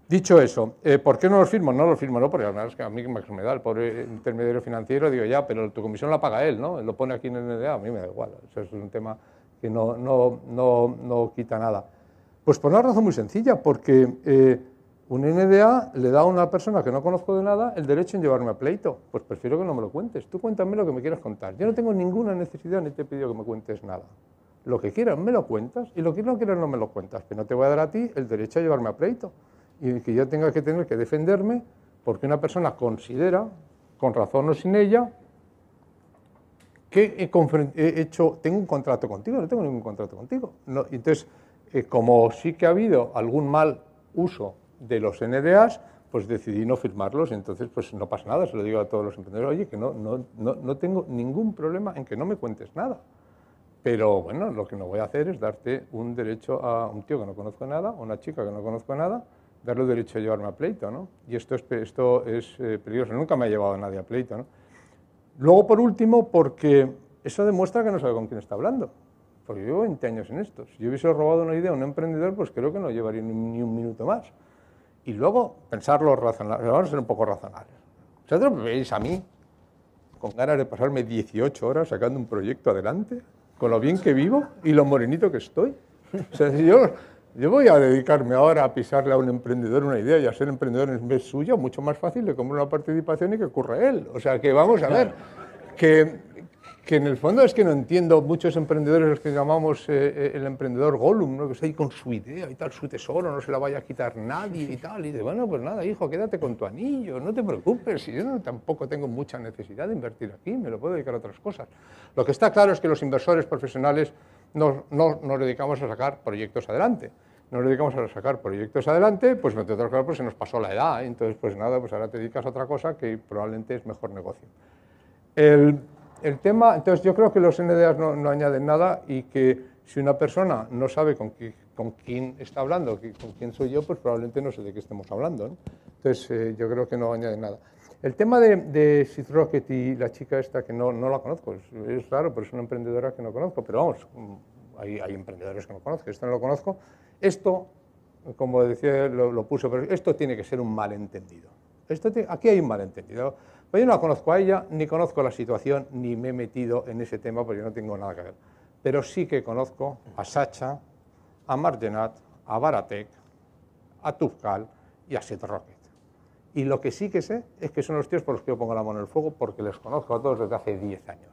Dicho eso, eh, ¿por qué no los firmo? No los firmo, no, porque que a mí me da el pobre intermediario financiero, digo, ya, pero tu comisión la paga él, ¿no? lo pone aquí en el NDA, a mí me da igual. Eso es un tema que no, no, no, no quita nada. Pues por una razón muy sencilla, porque eh, un NDA le da a una persona que no conozco de nada el derecho en llevarme a pleito. Pues prefiero que no me lo cuentes. Tú cuéntame lo que me quieras contar. Yo no tengo ninguna necesidad ni te pido que me cuentes nada. Lo que quieras me lo cuentas y lo que no quieras no me lo cuentas. Pero no te voy a dar a ti el derecho a llevarme a pleito. Y que yo tenga que tener que defenderme porque una persona considera, con razón o sin ella, que he hecho, tengo un contrato contigo, no tengo ningún contrato contigo. No, entonces, eh, como sí que ha habido algún mal uso de los NDAs, pues decidí no firmarlos, entonces pues no pasa nada, se lo digo a todos los emprendedores, oye, que no, no, no, no tengo ningún problema en que no me cuentes nada. Pero bueno, lo que no voy a hacer es darte un derecho a un tío que no conozco nada, o una chica que no conozco nada, darle el derecho a llevarme a pleito, ¿no? Y esto es, esto es eh, peligroso, nunca me ha llevado a nadie a pleito, ¿no? Luego, por último, porque eso demuestra que no sabe con quién está hablando, porque yo llevo 20 años en esto. Si yo hubiese robado una idea a un emprendedor, pues creo que no llevaría ni un minuto más y luego pensarlo, razonable. vamos a ser un poco razonables. ¿Vosotros me veis a mí con ganas de pasarme 18 horas sacando un proyecto adelante, con lo bien que vivo y lo morenito que estoy? O sea, si yo, voy a dedicarme ahora a pisarle a un emprendedor una idea y a ser emprendedor en vez suyo, mucho más fácil le compro una participación y que ocurra él. O sea, que vamos a ver, que que en el fondo es que no entiendo muchos emprendedores los que llamamos eh, eh, el emprendedor Gollum, que está ahí con su idea y tal, su tesoro, no se la vaya a quitar nadie y tal. Y dice, bueno, pues nada, hijo, quédate con tu anillo, no te preocupes, yo tampoco tengo mucha necesidad de invertir aquí, me lo puedo dedicar a otras cosas. Lo que está claro es que los inversores profesionales no, nos dedicamos a sacar proyectos adelante nos dedicamos a sacar proyectos adelante, pues entre otras cosas pues, se nos pasó la edad, entonces pues nada, pues ahora te dedicas a otra cosa que probablemente es mejor negocio. El, el tema, entonces yo creo que los NDAs no, no, añaden nada y que si una persona no sabe con, quién está hablando, con quién soy yo, pues probablemente no sé de qué estemos hablando. Entonces eh, yo creo que no añaden nada. El tema de, de Rocket y la chica esta que no, la conozco, es, raro, pero es una emprendedora que no conozco, pero vamos, mm, hay, hay emprendedores que no conozco, esto no lo conozco. Esto, como decía, lo, puso, pero esto tiene que ser un malentendido. Esto aquí hay un malentendido. Pues yo no la conozco a ella, ni conozco la situación, ni me he metido en ese tema porque no tengo nada que ver. Pero sí que conozco a Sacha, a Margenat, a Baratek, a Tufkal y a Seth Rocket. Y lo que sí que sé es que son los tíos por los que yo pongo la mano en el fuego porque les conozco a todos desde hace 10 años.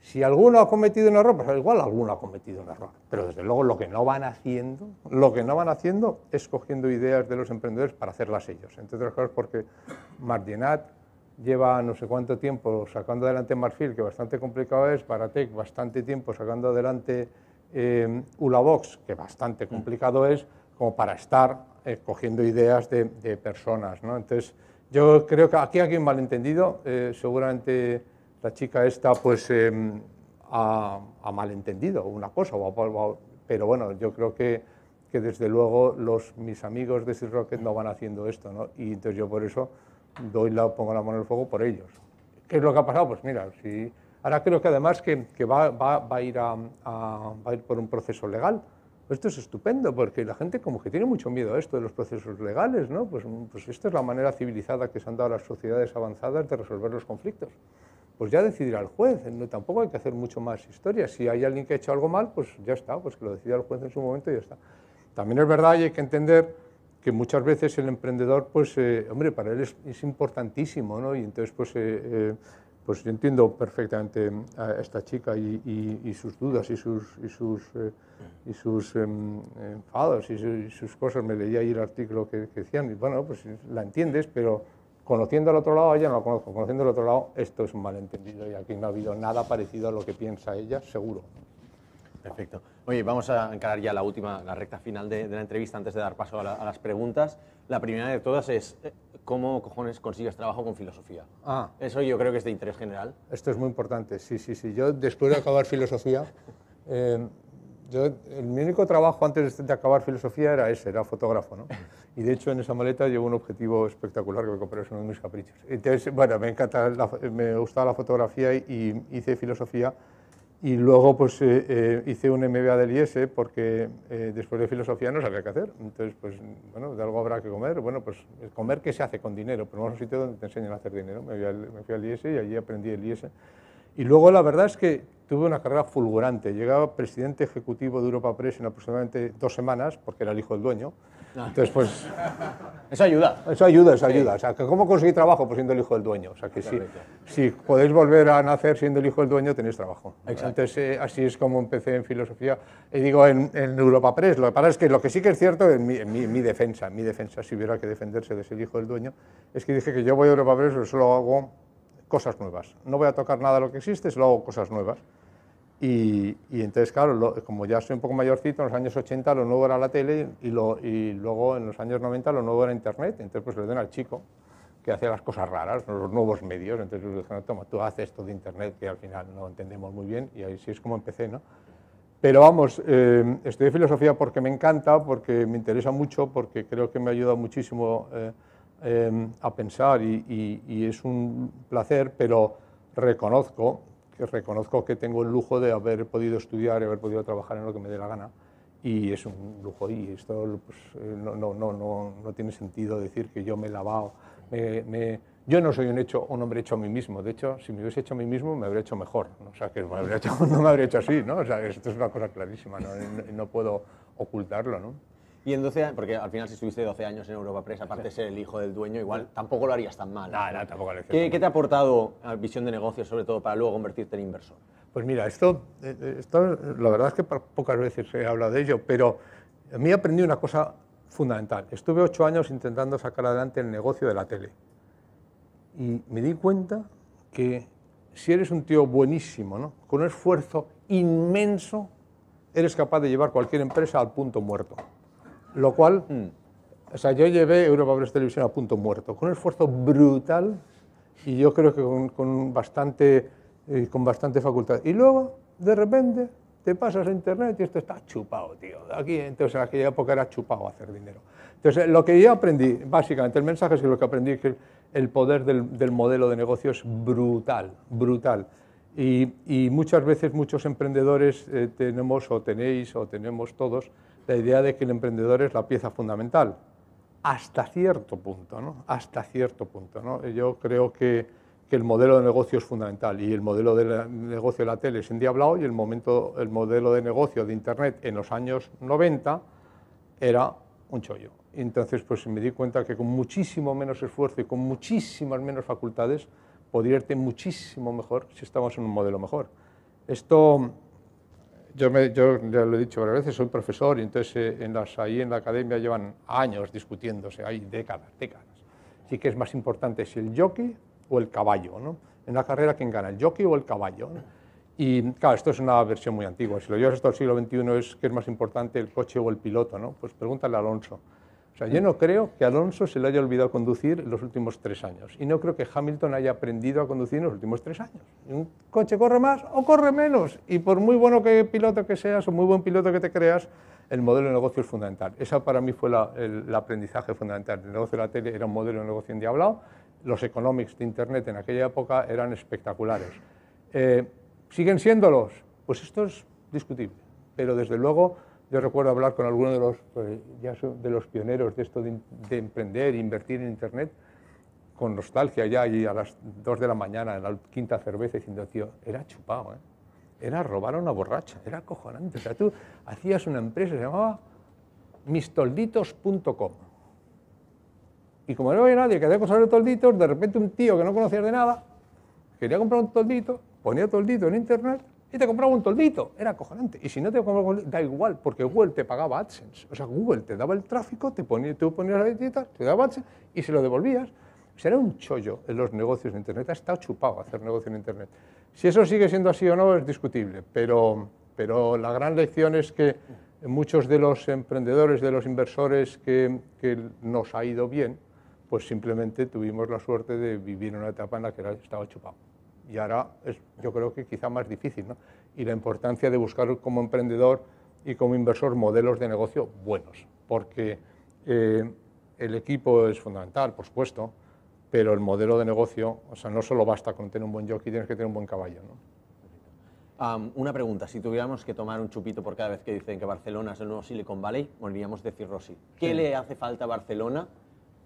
Si alguno ha cometido un error, pues igual alguno ha cometido un error. Pero desde luego lo que no van haciendo, lo que no van haciendo es cogiendo ideas de los emprendedores para hacerlas ellos. Entre otras cosas porque Marginat lleva no sé cuánto tiempo sacando adelante Marfil, que bastante complicado es, para Tech bastante tiempo sacando adelante eh, Ulabox, que bastante mm. complicado es, como para estar eh, cogiendo ideas de, personas. ¿no? Entonces, yo creo que aquí hay un malentendido, eh, seguramente la chica esta pues eh, ha, malentendido una cosa, pero bueno, yo creo que, que desde luego los, mis amigos de Sir Rocket no van haciendo esto, y entonces yo por eso doy la, pongo la mano en el fuego por ellos. ¿Qué es lo que ha pasado? Pues mira, si, ahora creo que además que, que va, va, va, a ir a, va a ir por un proceso legal. Esto es estupendo porque la gente como que tiene mucho miedo a esto de los procesos legales, ¿no? Pues, pues esta es la manera civilizada que se han dado las sociedades avanzadas de resolver los conflictos. Pues ya decidirá el juez, no, tampoco hay que hacer mucho más historia. Si hay alguien que ha hecho algo mal, pues ya está, pues que lo decida el juez en su momento y ya está. También es verdad y hay que entender que muchas veces el emprendedor, pues, eh, hombre, para él es, importantísimo, ¿no? Y entonces, pues, eh, eh, pues yo entiendo perfectamente a esta chica y, sus dudas y sus, y sus, y sus em, enfados y, sus cosas. Me leía ahí el artículo que, que, decían, bueno, pues la entiendes, pero conociendo al otro lado, ella no la conozco, conociendo al otro lado, esto es un malentendido y aquí no ha habido nada parecido a lo que piensa ella, seguro. Perfecto. Oye, vamos a encarar ya la última, la recta final de, la entrevista antes de dar paso a, las preguntas. La primera de todas es, eh, ¿cómo cojones consigues trabajo con filosofía? Ah. Eso yo creo que es de interés general. Esto es muy importante, sí, sí, sí. Yo después de acabar filosofía, <laughs> eh, yo, el, mi único trabajo antes de acabar filosofía era ese, era fotógrafo, ¿no? <laughs> Y de hecho en esa maleta llevo un objetivo espectacular que me compré, es uno de mis caprichos. Entonces, bueno, me encanta, me gustaba la fotografía y hice filosofía y luego pues eh, eh, hice un MBA del IES porque eh, después de filosofía no sabía qué hacer. Entonces, pues bueno, de algo habrá que comer. Bueno, pues comer que se hace con dinero, pero no es un sitio donde te enseñan a hacer dinero. Me fui al, me fui al IES y allí aprendí el IES. Y luego la verdad es que tuve una carrera fulgurante. Llegaba presidente ejecutivo de Europa Press en aproximadamente dos semanas, porque era el hijo del dueño. Ah. Entonces, pues... Eso ayuda. Eso ayuda, eso ayuda. O sea, ¿cómo conseguí trabajo? Pues siendo el hijo del dueño. O sea, que si, podéis volver a nacer siendo el hijo del dueño, tenéis trabajo. Exacto. Entonces, eh, así es como empecé en filosofía. Y eh, digo, en, Europa Press, lo que pasa es que lo que sí que es cierto, en mi, defensa, mi defensa, si hubiera que defenderse de ser hijo del dueño, es que dije que yo voy a Europa Press, pero solo hago cosas nuevas. No voy a tocar nada de lo que existe, solo hago cosas nuevas. Y, entonces, claro, como ya soy un poco mayorcito, en los años 80 lo nuevo era la tele y, lo, y luego en los años 90 lo nuevo era Internet. Entonces, pues le den al chico que hacía las cosas raras, los nuevos medios. Entonces le dije, toma, tú haces esto de Internet, que al final no entendemos muy bien, y ahí sí es como empecé, ¿no? Pero vamos, eh, estudié filosofía porque me encanta, porque me interesa mucho, porque creo que me ha ayudado muchísimo eh, Em, a pensar y, es un placer, pero reconozco que reconozco que tengo el lujo de haber podido estudiar y haber podido trabajar en lo que me dé la gana y es un lujo y esto pues, eh, no, no, no, no, tiene sentido decir que yo me he lavado. Me, yo no soy un, hecho, un hombre hecho a mí mismo, de hecho, si me hubiese hecho a mí mismo me habría hecho mejor, o sea, que hecho, <laughs> no me habría hecho así, ¿no? O sea, esto es una cosa clarísima, no, puedo ocultarlo, ¿no? Y en 12 años, porque al final si estuviste 12 años en Europa Press, aparte de ser el hijo del dueño, igual tampoco lo harías tan mal. No, no, tampoco lo ¿Qué, te ha aportado la visión de negocio, sobre todo para luego convertirte en inversor? Pues mira, esto, eh, eh, la verdad es que pocas veces he hablado de ello, pero a mí aprendí una cosa fundamental. Estuve ocho años intentando sacar adelante el negocio de la tele. Y me di cuenta que si eres un tío buenísimo, con un esfuerzo inmenso, eres capaz de llevar cualquier empresa al punto muerto. Lo cual, mm. o sea, yo llevé Europa Press Televisión a punto muerto, con un esfuerzo brutal y yo creo que con, con bastante, eh, con bastante facultad. Y luego, de repente, te pasas a internet y esto está chupado, tío. Aquí, entonces, en aquella época era chupado hacer dinero. Entonces, lo que yo aprendí, básicamente, el mensaje es que lo que aprendí es que el poder del, modelo de negocio es brutal, brutal. Y, muchas veces muchos emprendedores eh, tenemos o tenéis o tenemos todos la idea de que el emprendedor es la pieza fundamental, hasta cierto punto, ¿no? Hasta cierto punto, Yo creo que, el modelo de negocio es fundamental y el modelo de negocio de la tele es endiablado y el, momento, el modelo de negocio de Internet en los años 90 era un chollo. entonces, pues me di cuenta que con muchísimo menos esfuerzo y con muchísimas menos facultades podría irte muchísimo mejor si estamos en un modelo mejor. Esto yo, me, ya lo he dicho varias veces, soy profesor y entonces eh, ahí en la academia llevan años discutiéndose, hay décadas, décadas. Sí que es más importante si el jockey o el caballo, ¿no? En la carrera, ¿quién gana, el jockey o el caballo? Y claro, esto es una versión muy antigua. Si lo llevas hasta el siglo XXI, es que es más importante el coche o el piloto, ¿no? Pues pregúntale a Alonso. O sea, yo no creo que Alonso se le haya olvidado conducir en los últimos tres años. Y no creo que Hamilton haya aprendido a conducir en los últimos tres años. Un coche corre más o corre menos. Y por muy bueno que piloto que seas o muy buen piloto que te creas, el modelo de negocio es fundamental. Esa para mí fue el, aprendizaje fundamental. El negocio de la tele era un modelo de negocio endiablado. Los economics de Internet en aquella época eran espectaculares. Eh, ¿Siguen siéndolos? Pues esto es discutible. Pero desde luego yo recuerdo hablar con alguno de los, pues, de los pioneros de esto de, emprender, invertir en Internet, con nostalgia ya y a las 2 de la mañana en la quinta cerveza diciendo, tío, era chupado, ¿eh? era robar a una borracha, era cojonante. O sea, tú hacías una empresa, se llamaba mistolditos.com. Y como no había nadie que hacía cosas de tolditos, de repente un tío que no conocía de nada, quería comprar un toldito, ponía toldito en internet y te compraba un toldito. Era acojonante. Y si no te compraba un da igual, porque Google te pagaba AdSense. O sea, Google te daba el tráfico, te ponía, tú ponías la etiqueta, te daba AdSense y se lo devolvías. Sería un chollo en los negocios de Internet. Ha estado chupado hacer negocio en Internet. Si eso sigue siendo así o no es discutible, pero, pero la gran lección es que muchos de los emprendedores, de los inversores que, que nos ha ido bien, pues simplemente tuvimos la suerte de vivir una etapa en la que estaba chupado y ahora es yo creo que quizá más difícil, ¿no? Y la importancia de buscar como emprendedor y como inversor modelos de negocio buenos, porque eh, el equipo es fundamental, por supuesto, pero el modelo de negocio, o sea, no solo basta con tener un buen jockey, tienes que tener un buen caballo, ¿no? una pregunta, si tuviéramos que tomar un chupito por cada vez que dicen que Barcelona es el nuevo Silicon Valley, volvíamos a decir Rosy, ¿Qué le hace falta a Barcelona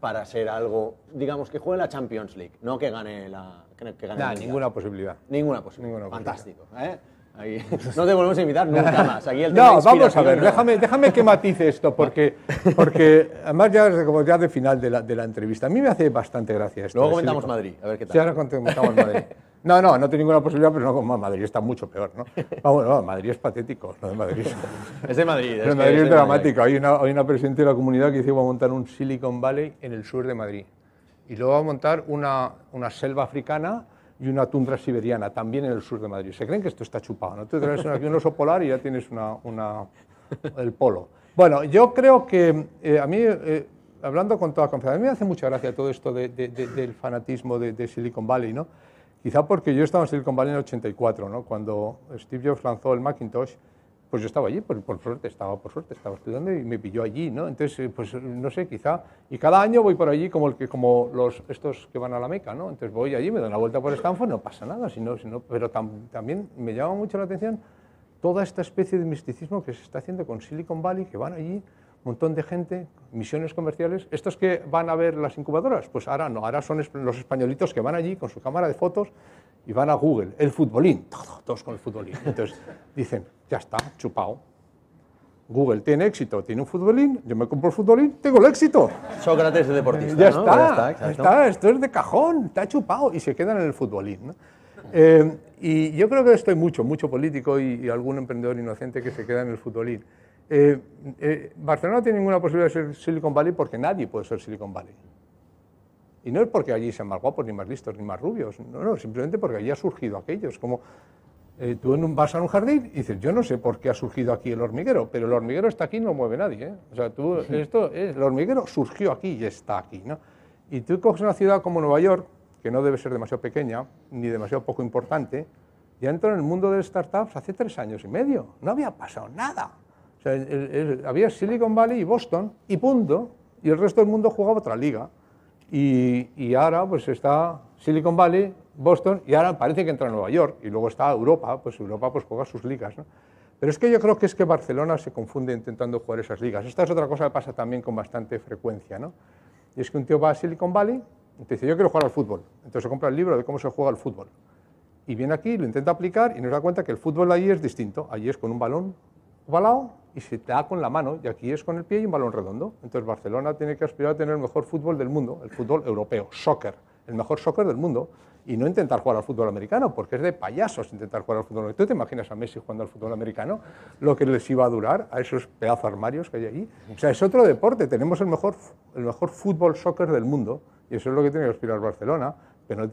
para ser algo, digamos, que juegue la Champions League, no que gane la. Que, que gane ninguna, posibilidad. ninguna posibilidad. Fantástico. ¿eh? <laughs> No te volvemos a invitar nunca más. Aquí el no, vamos a ver, déjame, déjame que matice esto, porque, <laughs> porque además ya como ya de final de la, de la entrevista. A mí me hace bastante gracia esto. Luego comentamos Madrid, a ver qué tal. Sí, ahora comentamos Madrid. <laughs> No, no, no tiene ninguna posibilidad, pero no como Madrid está mucho peor, ¿no? <laughs> Vamos, no, Madrid es patético, no de Madrid. <laughs> es de Madrid. Es, Madrid es, dramático. Hay una, hay una presidenta de la comunidad que dice que va a montar un Silicon Valley en el sur de Madrid. Y luego va a montar una, una selva africana y una tundra siberiana, también en el sur de Madrid. Se creen que esto está chupado, ¿no? Tú traes aquí un oso polar y ya tienes una, una, el polo. Bueno, yo creo que eh, a mí, eh, hablando con toda confianza, a mí me hace mucha gracia todo esto del fanatismo de, Silicon Valley, ¿no? Quizá porque yo estaba en Silicon Valley en el 84, ¿no? cuando Steve Jobs lanzó el Macintosh, pues yo estaba allí, por, por, suerte, estaba por suerte, estaba estudiando y me pilló allí, ¿no? Entonces, eh, pues no sé, quizá, y cada año voy por allí como, el que, como los, estos que van a la Meca, ¿no? Entonces voy allí, me doy una vuelta por Stanford, no pasa nada, sino, sino, pero también me llama mucho la atención toda esta especie de misticismo que se está haciendo con Silicon Valley, que van allí montón de gente, misiones comerciales. ¿Estos que van a ver las incubadoras? Pues ahora no, ahora son los españolitos que van allí con su cámara de fotos y van a Google, el futbolín, todos con el futbolín. Entonces dicen, ya está, chupado. Google tiene éxito, tiene un futbolín, yo me compro el futbolín, tengo el éxito. Sócrates de deportista. Ya, está, ya está, esto es de cajón, está chupado y se quedan en el futbolín. Eh, y yo creo que estoy mucho, mucho político y algún emprendedor inocente que se queda en el futbolín. Eh, eh, Barcelona no tiene ninguna posibilidad de ser Silicon Valley porque nadie puede ser Silicon Valley. Y no es porque allí sean más guapos, ni más listos, ni más rubios. No, no, simplemente porque allí ha surgido aquello. como eh, tú un, vas a un jardín y dices, yo no sé por qué ha surgido aquí el hormiguero, pero el hormiguero está aquí y no mueve nadie. O sea, tú, esto es, el hormiguero surgió aquí y está aquí. ¿no? Y tú coges una ciudad como Nueva York, que no debe ser demasiado pequeña, ni demasiado poco importante, ya entró en el mundo de startups hace tres años y medio. No había pasado nada sea, había Silicon Valley y Boston, y punto. Y el resto del mundo jugaba otra liga. Y, ahora pues está Silicon Valley, Boston, y ahora parece que entra Nueva York, y luego está Europa, pues Europa pues juega sus ligas. ¿no? Pero es que yo creo que es que Barcelona se confunde intentando jugar esas ligas. Esta es otra cosa que pasa también con bastante frecuencia. ¿no? Y es que un tío va a Silicon Valley y te dice, yo quiero jugar al fútbol. Entonces compra el libro de cómo se juega al fútbol. Y viene aquí, lo intenta aplicar y nos da cuenta que el fútbol allí es distinto. Allí es con un balón ovalado y se te da con la mano, y aquí es con el pie y un balón redondo. Entonces Barcelona tiene que aspirar a tener el mejor fútbol del mundo, el fútbol europeo, soccer, el mejor soccer del mundo, y no intentar jugar al fútbol americano, porque es de payasos intentar jugar al fútbol americano. ¿Tú te imaginas a Messi jugando al fútbol americano? Lo que les iba a durar a esos pedazos armarios que hay allí. O sea, es otro deporte, tenemos el mejor, el mejor fútbol soccer del mundo, y eso es lo que tiene que aspirar Barcelona, pero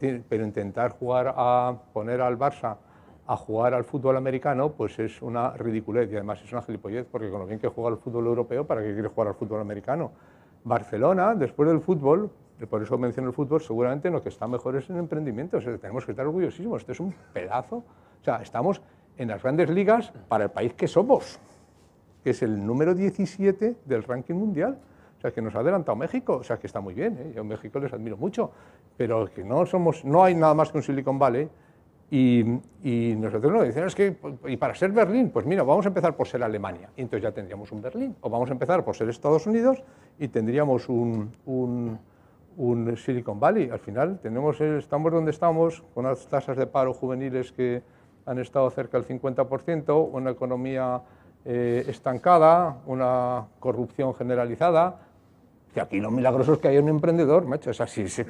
intentar jugar a poner al Barça a jugar al fútbol americano, pues es una ridiculez y además es una gilipollez, porque con lo bien que juega el fútbol europeo, ¿para qué quiere jugar al fútbol americano? Barcelona, después del fútbol, por eso menciono el fútbol, seguramente lo que está mejor es en emprendimiento. O sea, tenemos que estar orgullosísimos. Esto es un pedazo. O sea, estamos en las grandes ligas para el país que somos, que es el número 17 del ranking mundial. O sea, que nos ha adelantado México. O sea, que está muy bien. ¿eh? Yo en México les admiro mucho. Pero que no somos, no hay nada más que un Silicon Valley y, nosotros nos decían, es que, y para ser Berlín, pues mira, vamos a empezar por ser Alemania, y entonces ya tendríamos un Berlín, o vamos a empezar por ser Estados Unidos y tendríamos un, Silicon Valley. Al final tenemos, eh, estamos donde estamos, con las tasas de paro juveniles que han estado cerca del 50%, una economía eh, estancada, una corrupción generalizada, que aquí lo milagroso es que haya un emprendedor, macho. O sea, sí, sí,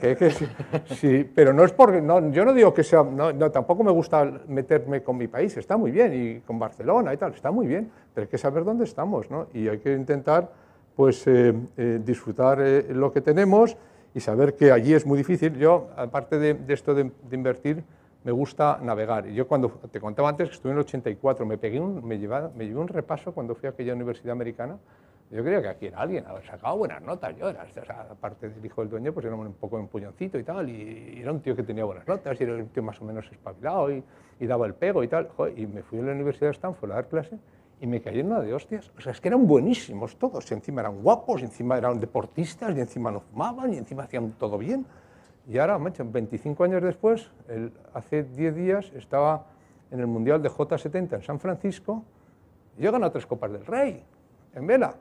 sí, Pero no es porque. No, yo no digo que sea. No, tampoco me gusta meterme con mi país, está muy bien, y con Barcelona y tal, está muy bien. Pero hay que saber dónde estamos, ¿no? Y hay que intentar, pues, eh, eh, disfrutar eh, lo que tenemos y saber que allí es muy difícil. Yo, aparte de, esto de, invertir, me gusta navegar. Y yo, cuando te contaba antes que estuve en el 84, me, pegué un, me, me llevé un repaso cuando fui a aquella universidad americana yo creo que aquí era alguien, había sacado buenas notas. Yo era, o sea, aparte del hijo del dueño, pues era un poco empuñoncito y tal. Y, era un tío que tenía buenas notas, y era un tío más o menos espabilado y, daba el pego y tal. y me fui a la Universidad de Stanford a dar clase y me caí en una de hostias. O sea, es que eran buenísimos todos. Y encima eran guapos, y encima eran deportistas, y encima no fumaban, y encima hacían todo bien. Y ahora, macho, 25 años después, hace 10 días estaba en el Mundial de J70 en San Francisco. Y yo he tres copas del Rey en vela.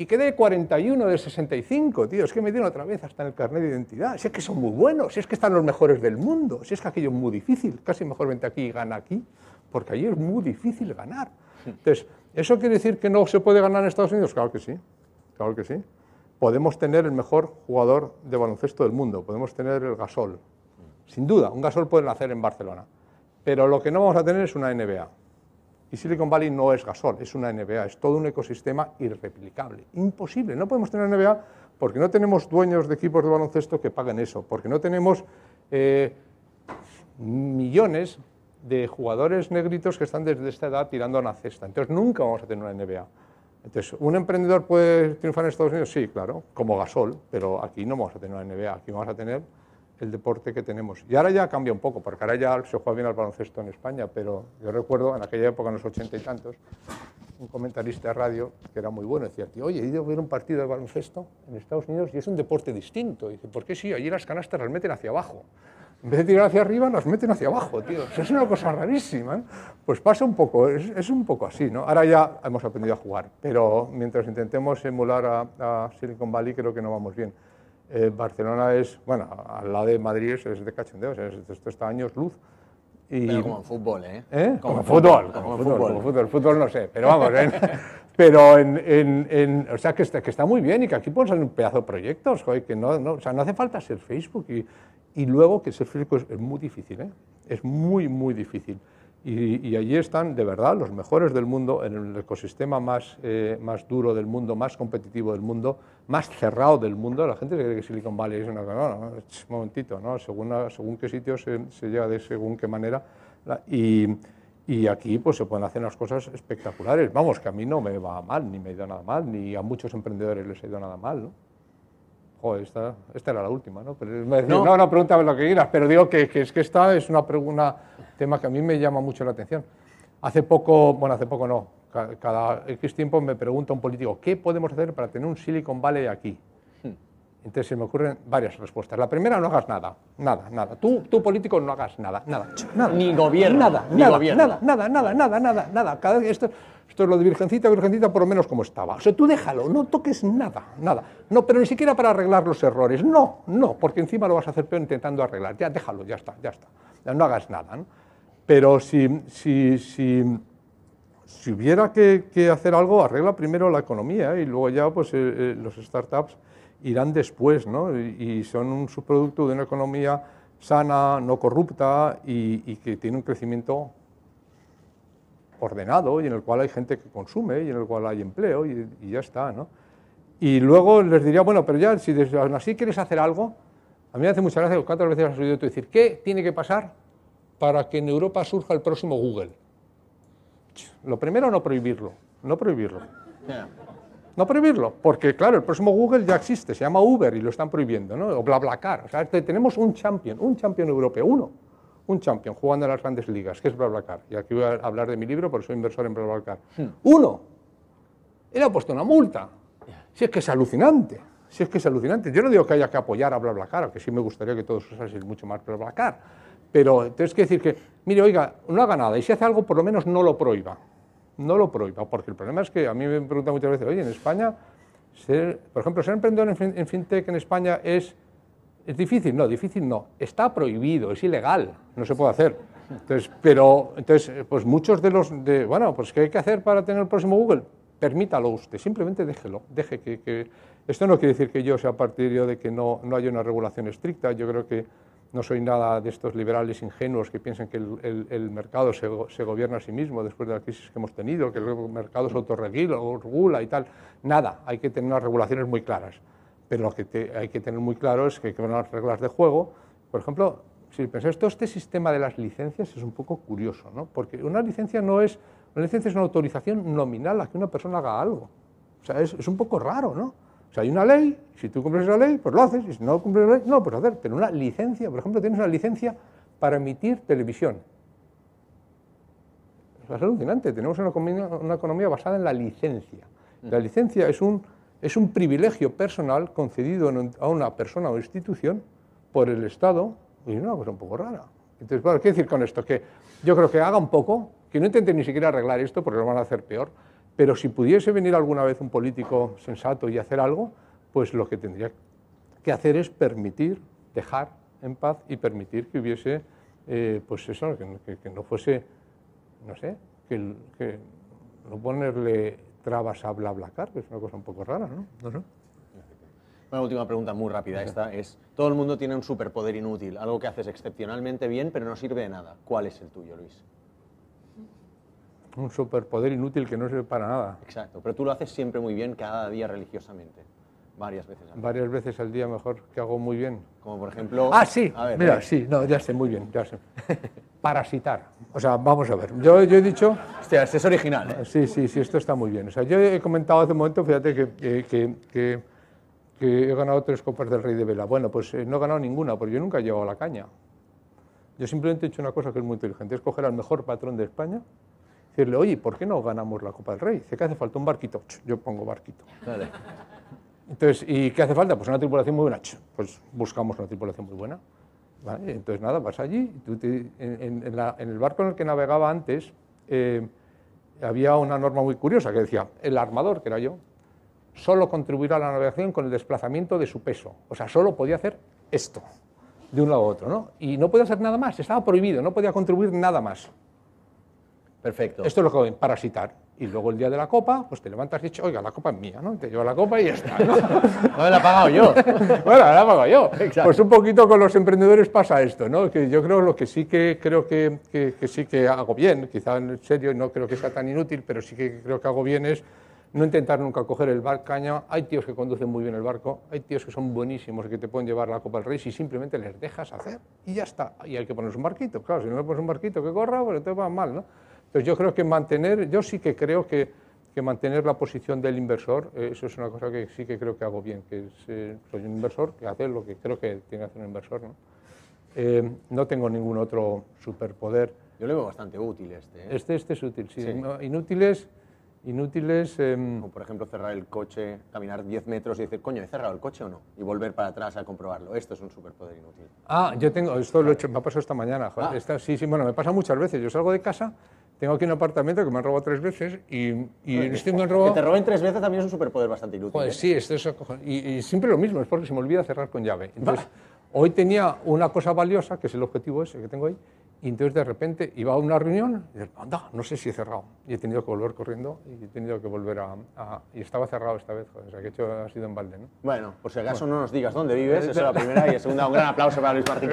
Y quedé 41 de 65, tío, es que me dieron otra vez hasta en el carnet de identidad. Si es que son muy buenos, si es que están los mejores del mundo, si es que aquello es muy difícil, casi mejor vente aquí y gana aquí, porque allí es muy difícil ganar. Entonces, ¿eso quiere decir que no se puede ganar en Estados Unidos? Claro que sí, claro que sí. Podemos tener el mejor jugador de baloncesto del mundo, podemos tener el gasol. Sin duda, un gasol pueden hacer en Barcelona. Pero lo que no vamos a tener es una NBA. Y Silicon Valley no es gasol, es una NBA, es todo un ecosistema irreplicable. Imposible, no podemos tener NBA porque no tenemos dueños de equipos de baloncesto que paguen eso, porque no tenemos eh, millones de jugadores negritos que están desde esta edad tirando a una cesta. Entonces nunca vamos a tener una NBA. Entonces, ¿un emprendedor puede triunfar en Estados Unidos? Sí, claro, como gasol, pero aquí no vamos a tener una NBA, aquí vamos a tener el deporte que tenemos. Y ahora ya cambia un poco, porque ahora ya se juega bien al baloncesto en España, pero yo recuerdo en aquella época, en los ochenta y tantos, un comentarista de radio que era muy bueno, decía, oye, he ido a ver un partido de baloncesto en Estados Unidos y es un deporte distinto. dice, ¿por qué sí? Allí las canastas las meten hacia abajo. En vez de tirar hacia arriba, las meten hacia abajo, tío. es una cosa rarísima. Pues pasa un poco, es, es, un poco así, ¿no? Ahora ya hemos aprendido a jugar, pero mientras intentemos emular a, a Silicon Valley creo que no vamos bien. Eh, Barcelona es, bueno, al lado de Madrid es, es de cachondeos, es, esto está años luz. Y, pero como en fútbol, ¿eh? ¿Eh? Como, en fútbol, como, en fútbol, como, ¿eh? fútbol, fútbol, no sé, pero vamos, ¿eh? <laughs> pero en, en, en, o sea, que está, que está muy bien y que aquí pueden salir un pedazo de proyectos, joder, que no, no, o sea, no hace falta ser Facebook y, y luego que ser Facebook es, es muy difícil, ¿eh? Es muy, muy difícil. Y, allí están de verdad los mejores del mundo, en el ecosistema más, eh, más duro del mundo, más competitivo del mundo, más cerrado del mundo. La gente se cree que Silicon Valley es una no, no, un momentito, ¿no? según, según qué sitio se, llega de según qué manera. y, aquí pues, se pueden hacer unas cosas espectaculares. Vamos, que a mí no me va mal, ni me ha ido nada mal, ni a muchos emprendedores les ha ido nada mal. ¿no? Joder, esta, esta, era la última, ¿no? Pero no. no, pregúntame lo que quieras, pero digo que, es que esta es una, pregunta tema que a mí me llama mucho la atención. Hace poco, bueno, hace poco no, cada, X tiempo me pregunta un político, ¿qué podemos hacer para tener un Silicon Valley aquí? Hmm. Entonces se me ocurren varias respuestas. La primera, no hagas nada, nada, nada. Tú, tú político, no hagas nada, nada, nada. Ni gobierno. Nada, ni nada, nada, nada, nada, nada, nada, Cada esto, esto es lo de virgencita, virgencita, por lo menos como estaba. O sea, tú déjalo, no toques nada, nada. No, pero ni siquiera para arreglar los errores. No, no, porque encima lo vas a hacer peor intentando arreglar. Ya, déjalo, ya está, ya está. no hagas nada, ¿no? Pero si, si, si, hubiera que, hacer algo, arregla primero la economía ¿eh? y luego ya pues, eh, eh, los startups irán después, ¿no? Y, son un subproducto de una economía sana, no corrupta y, que tiene un crecimiento ordenado y en el cual hay gente que consume y en el cual hay empleo y, ya está, ¿no? Y luego les diría, bueno, pero ya, si aún así quieres hacer algo, a mí me hace mucha gracia, cuatro veces has oído tú decir, ¿qué tiene que pasar para que en Europa surja el próximo Google. Lo primero, no prohibirlo. No prohibirlo. No prohibirlo, porque claro, el próximo Google ya existe, se llama Uber y lo están prohibiendo, ¿no? O BlaBlaCar. O sea, este, tenemos un champion, un champion europeo, uno, un champion jugando en las grandes ligas, que es BlaBlaCar. Y aquí voy a hablar de mi libro, porque soy inversor en BlaBlaCar. Hmm. Uno. Él ha puesto una multa. Si es que es alucinante. Si es que es alucinante. Yo no digo que haya que apoyar a BlaBlaCar, aunque sí me gustaría que todos usasen mucho más BlaBlaCar pero entonces que decir que, mire, oiga, no haga nada y si hace algo, por lo menos no lo prohíba. No lo prohíba, porque el problema es que a mí me preguntan muchas veces, oye, en España, por ejemplo, ser emprendedor en, fintech en España es, es difícil. No, difícil no. Está prohibido, es ilegal, no se puede hacer. Entonces, pero, entonces, eh, pues muchos de los, de, bueno, pues ¿qué hay que hacer para tener el próximo Google? Permítalo usted, simplemente déjelo, deje que, Esto no quiere decir que yo sea partidario de que no, no haya una regulación estricta, yo creo que no soy nada de estos liberales ingenuos que piensan que el, mercado se, gobierna a sí mismo después de la crisis que hemos tenido, que el mercado se autorregula y tal. Nada, hay que tener unas regulaciones muy claras. Pero lo que hay que tener muy claro es que hay que tener las reglas de juego. Por ejemplo, si pensáis, todo este sistema de las licencias es un poco curioso, ¿no? Porque una licencia no es, una licencia es una autorización nominal a que una persona haga algo. O sea, es un poco raro, ¿no? O sea, hay una ley, si tú cumples la ley, pues lo haces, y si no cumples la ley, no lo puedes hacer. Pero una licencia, por ejemplo, tienes una licencia para emitir televisión. Es alucinante, tenemos una economía, basada en la licencia. La mm. licencia es un, privilegio personal concedido a una persona o institución por el Estado, y es una cosa un poco rara. Entonces, claro, ¿qué decir con esto? Que yo creo que haga un poco, que no intenten ni siquiera arreglar esto porque lo van a hacer peor, pero si pudiese venir alguna vez un político sensato y hacer algo, pues lo que tendría que hacer es permitir, dejar en paz y permitir que hubiese, eh, pues eso, que, no fuese, no sé, que, no ponerle trabas a car, que es una cosa un poco rara, ¿no? No Una última pregunta muy rápida esta es, todo el mundo tiene un superpoder inútil, algo que haces excepcionalmente bien pero no sirve de nada. ¿Cuál es el tuyo, Luis? Un superpoder inútil que no sirve para nada. Exacto, pero tú lo haces siempre muy bien, cada día religiosamente. Varias veces al día. Varias veces al día mejor, que hago muy bien. Como por ejemplo... Ah, sí, mira, eh. sí, no, ya sé, muy bien, ya sé. <laughs> Parasitar. O sea, vamos a ver, yo, he dicho... Hostia, este es original, eh. Sí, sí, sí, esto está muy bien. O sea, yo he comentado hace un momento, fíjate que, he ganado tres copas del Rey de Vela. Bueno, pues eh, no he ganado ninguna, porque yo nunca he llevado a la caña. Yo simplemente he hecho una cosa que es muy inteligente, es coger al mejor patrón de España decirle, oye, ¿por qué no ganamos la Copa del Rey? Dice que hace falta un barquito. Yo pongo barquito. Entonces, ¿y qué hace falta? Pues una tripulación muy buena. Pues buscamos una tripulación muy buena. Entonces, nada, vas allí. en, el barco en el que navegaba antes, eh, había una norma muy curiosa que decía, el armador, que era yo, solo contribuirá a la navegación con el desplazamiento de su peso. O sea, solo podía hacer esto, de un lado a otro, Y no podía hacer nada más, estaba prohibido, no podía contribuir nada más. Perfecto. Esto es lo que parasitar. Y luego el día de la copa, pues te levantas y dices, oiga, la copa es mía, ¿no? te llevas la copa y ya está. No, <laughs> me la he pagado yo. <laughs> bueno, la he pagado yo. Pues un poquito con los emprendedores pasa esto, ¿no? Que yo creo lo que sí que creo que, sí que hago bien, quizá en serio no creo que sea tan inútil, pero sí que creo que hago bien es no intentar nunca coger el barco Hay tíos que conducen muy bien el barco, hay tíos que son buenísimos que te pueden llevar la Copa al Rey si simplemente les dejas hacer y ya está. Y hay que ponerse un barquito, claro, si no le pones un barquito que corra, pues te va mal, ¿no? Entonces yo creo que mantener, yo sí que creo que, que mantener la posición del inversor, eh, eso es una cosa que sí que creo que hago bien, que eh, soy un inversor que hace lo que creo que tiene que hacer un inversor. ¿no? Eh, no tengo ningún otro superpoder. Yo le veo bastante útil este. Este, este es útil, sí. inútiles inútiles. Em, por ejemplo, cerrar el coche, caminar 10 metros y decir, coño, ¿he cerrado el coche o no? Y volver para atrás a comprobarlo. Esto es un superpoder inútil. Ah, yo tengo, esto me ha pasado esta mañana. Ah. sí, sí, bueno, me pasa muchas veces. Yo salgo de casa tengo aquí un apartamento que me han robado tres veces y, y en este me han robado... Que te roben tres veces también es un superpoder bastante inútil. ¿eh? sí, esto es... Y, y, siempre lo mismo, es porque se me olvida cerrar con llave. Entonces, hoy tenía una cosa valiosa, que es el objetivo ese que tengo ahí, y entonces de repente iba a una reunión y dije, anda, no sé si he cerrado. Y he tenido que volver corriendo y he tenido que volver a... y estaba cerrado esta vez, o sea, que hecho ha sido en balde, ¿no? Bueno, por si acaso no nos digas dónde vives, <laughs> esa es la primera y la segunda. Un gran aplauso para Luis Martín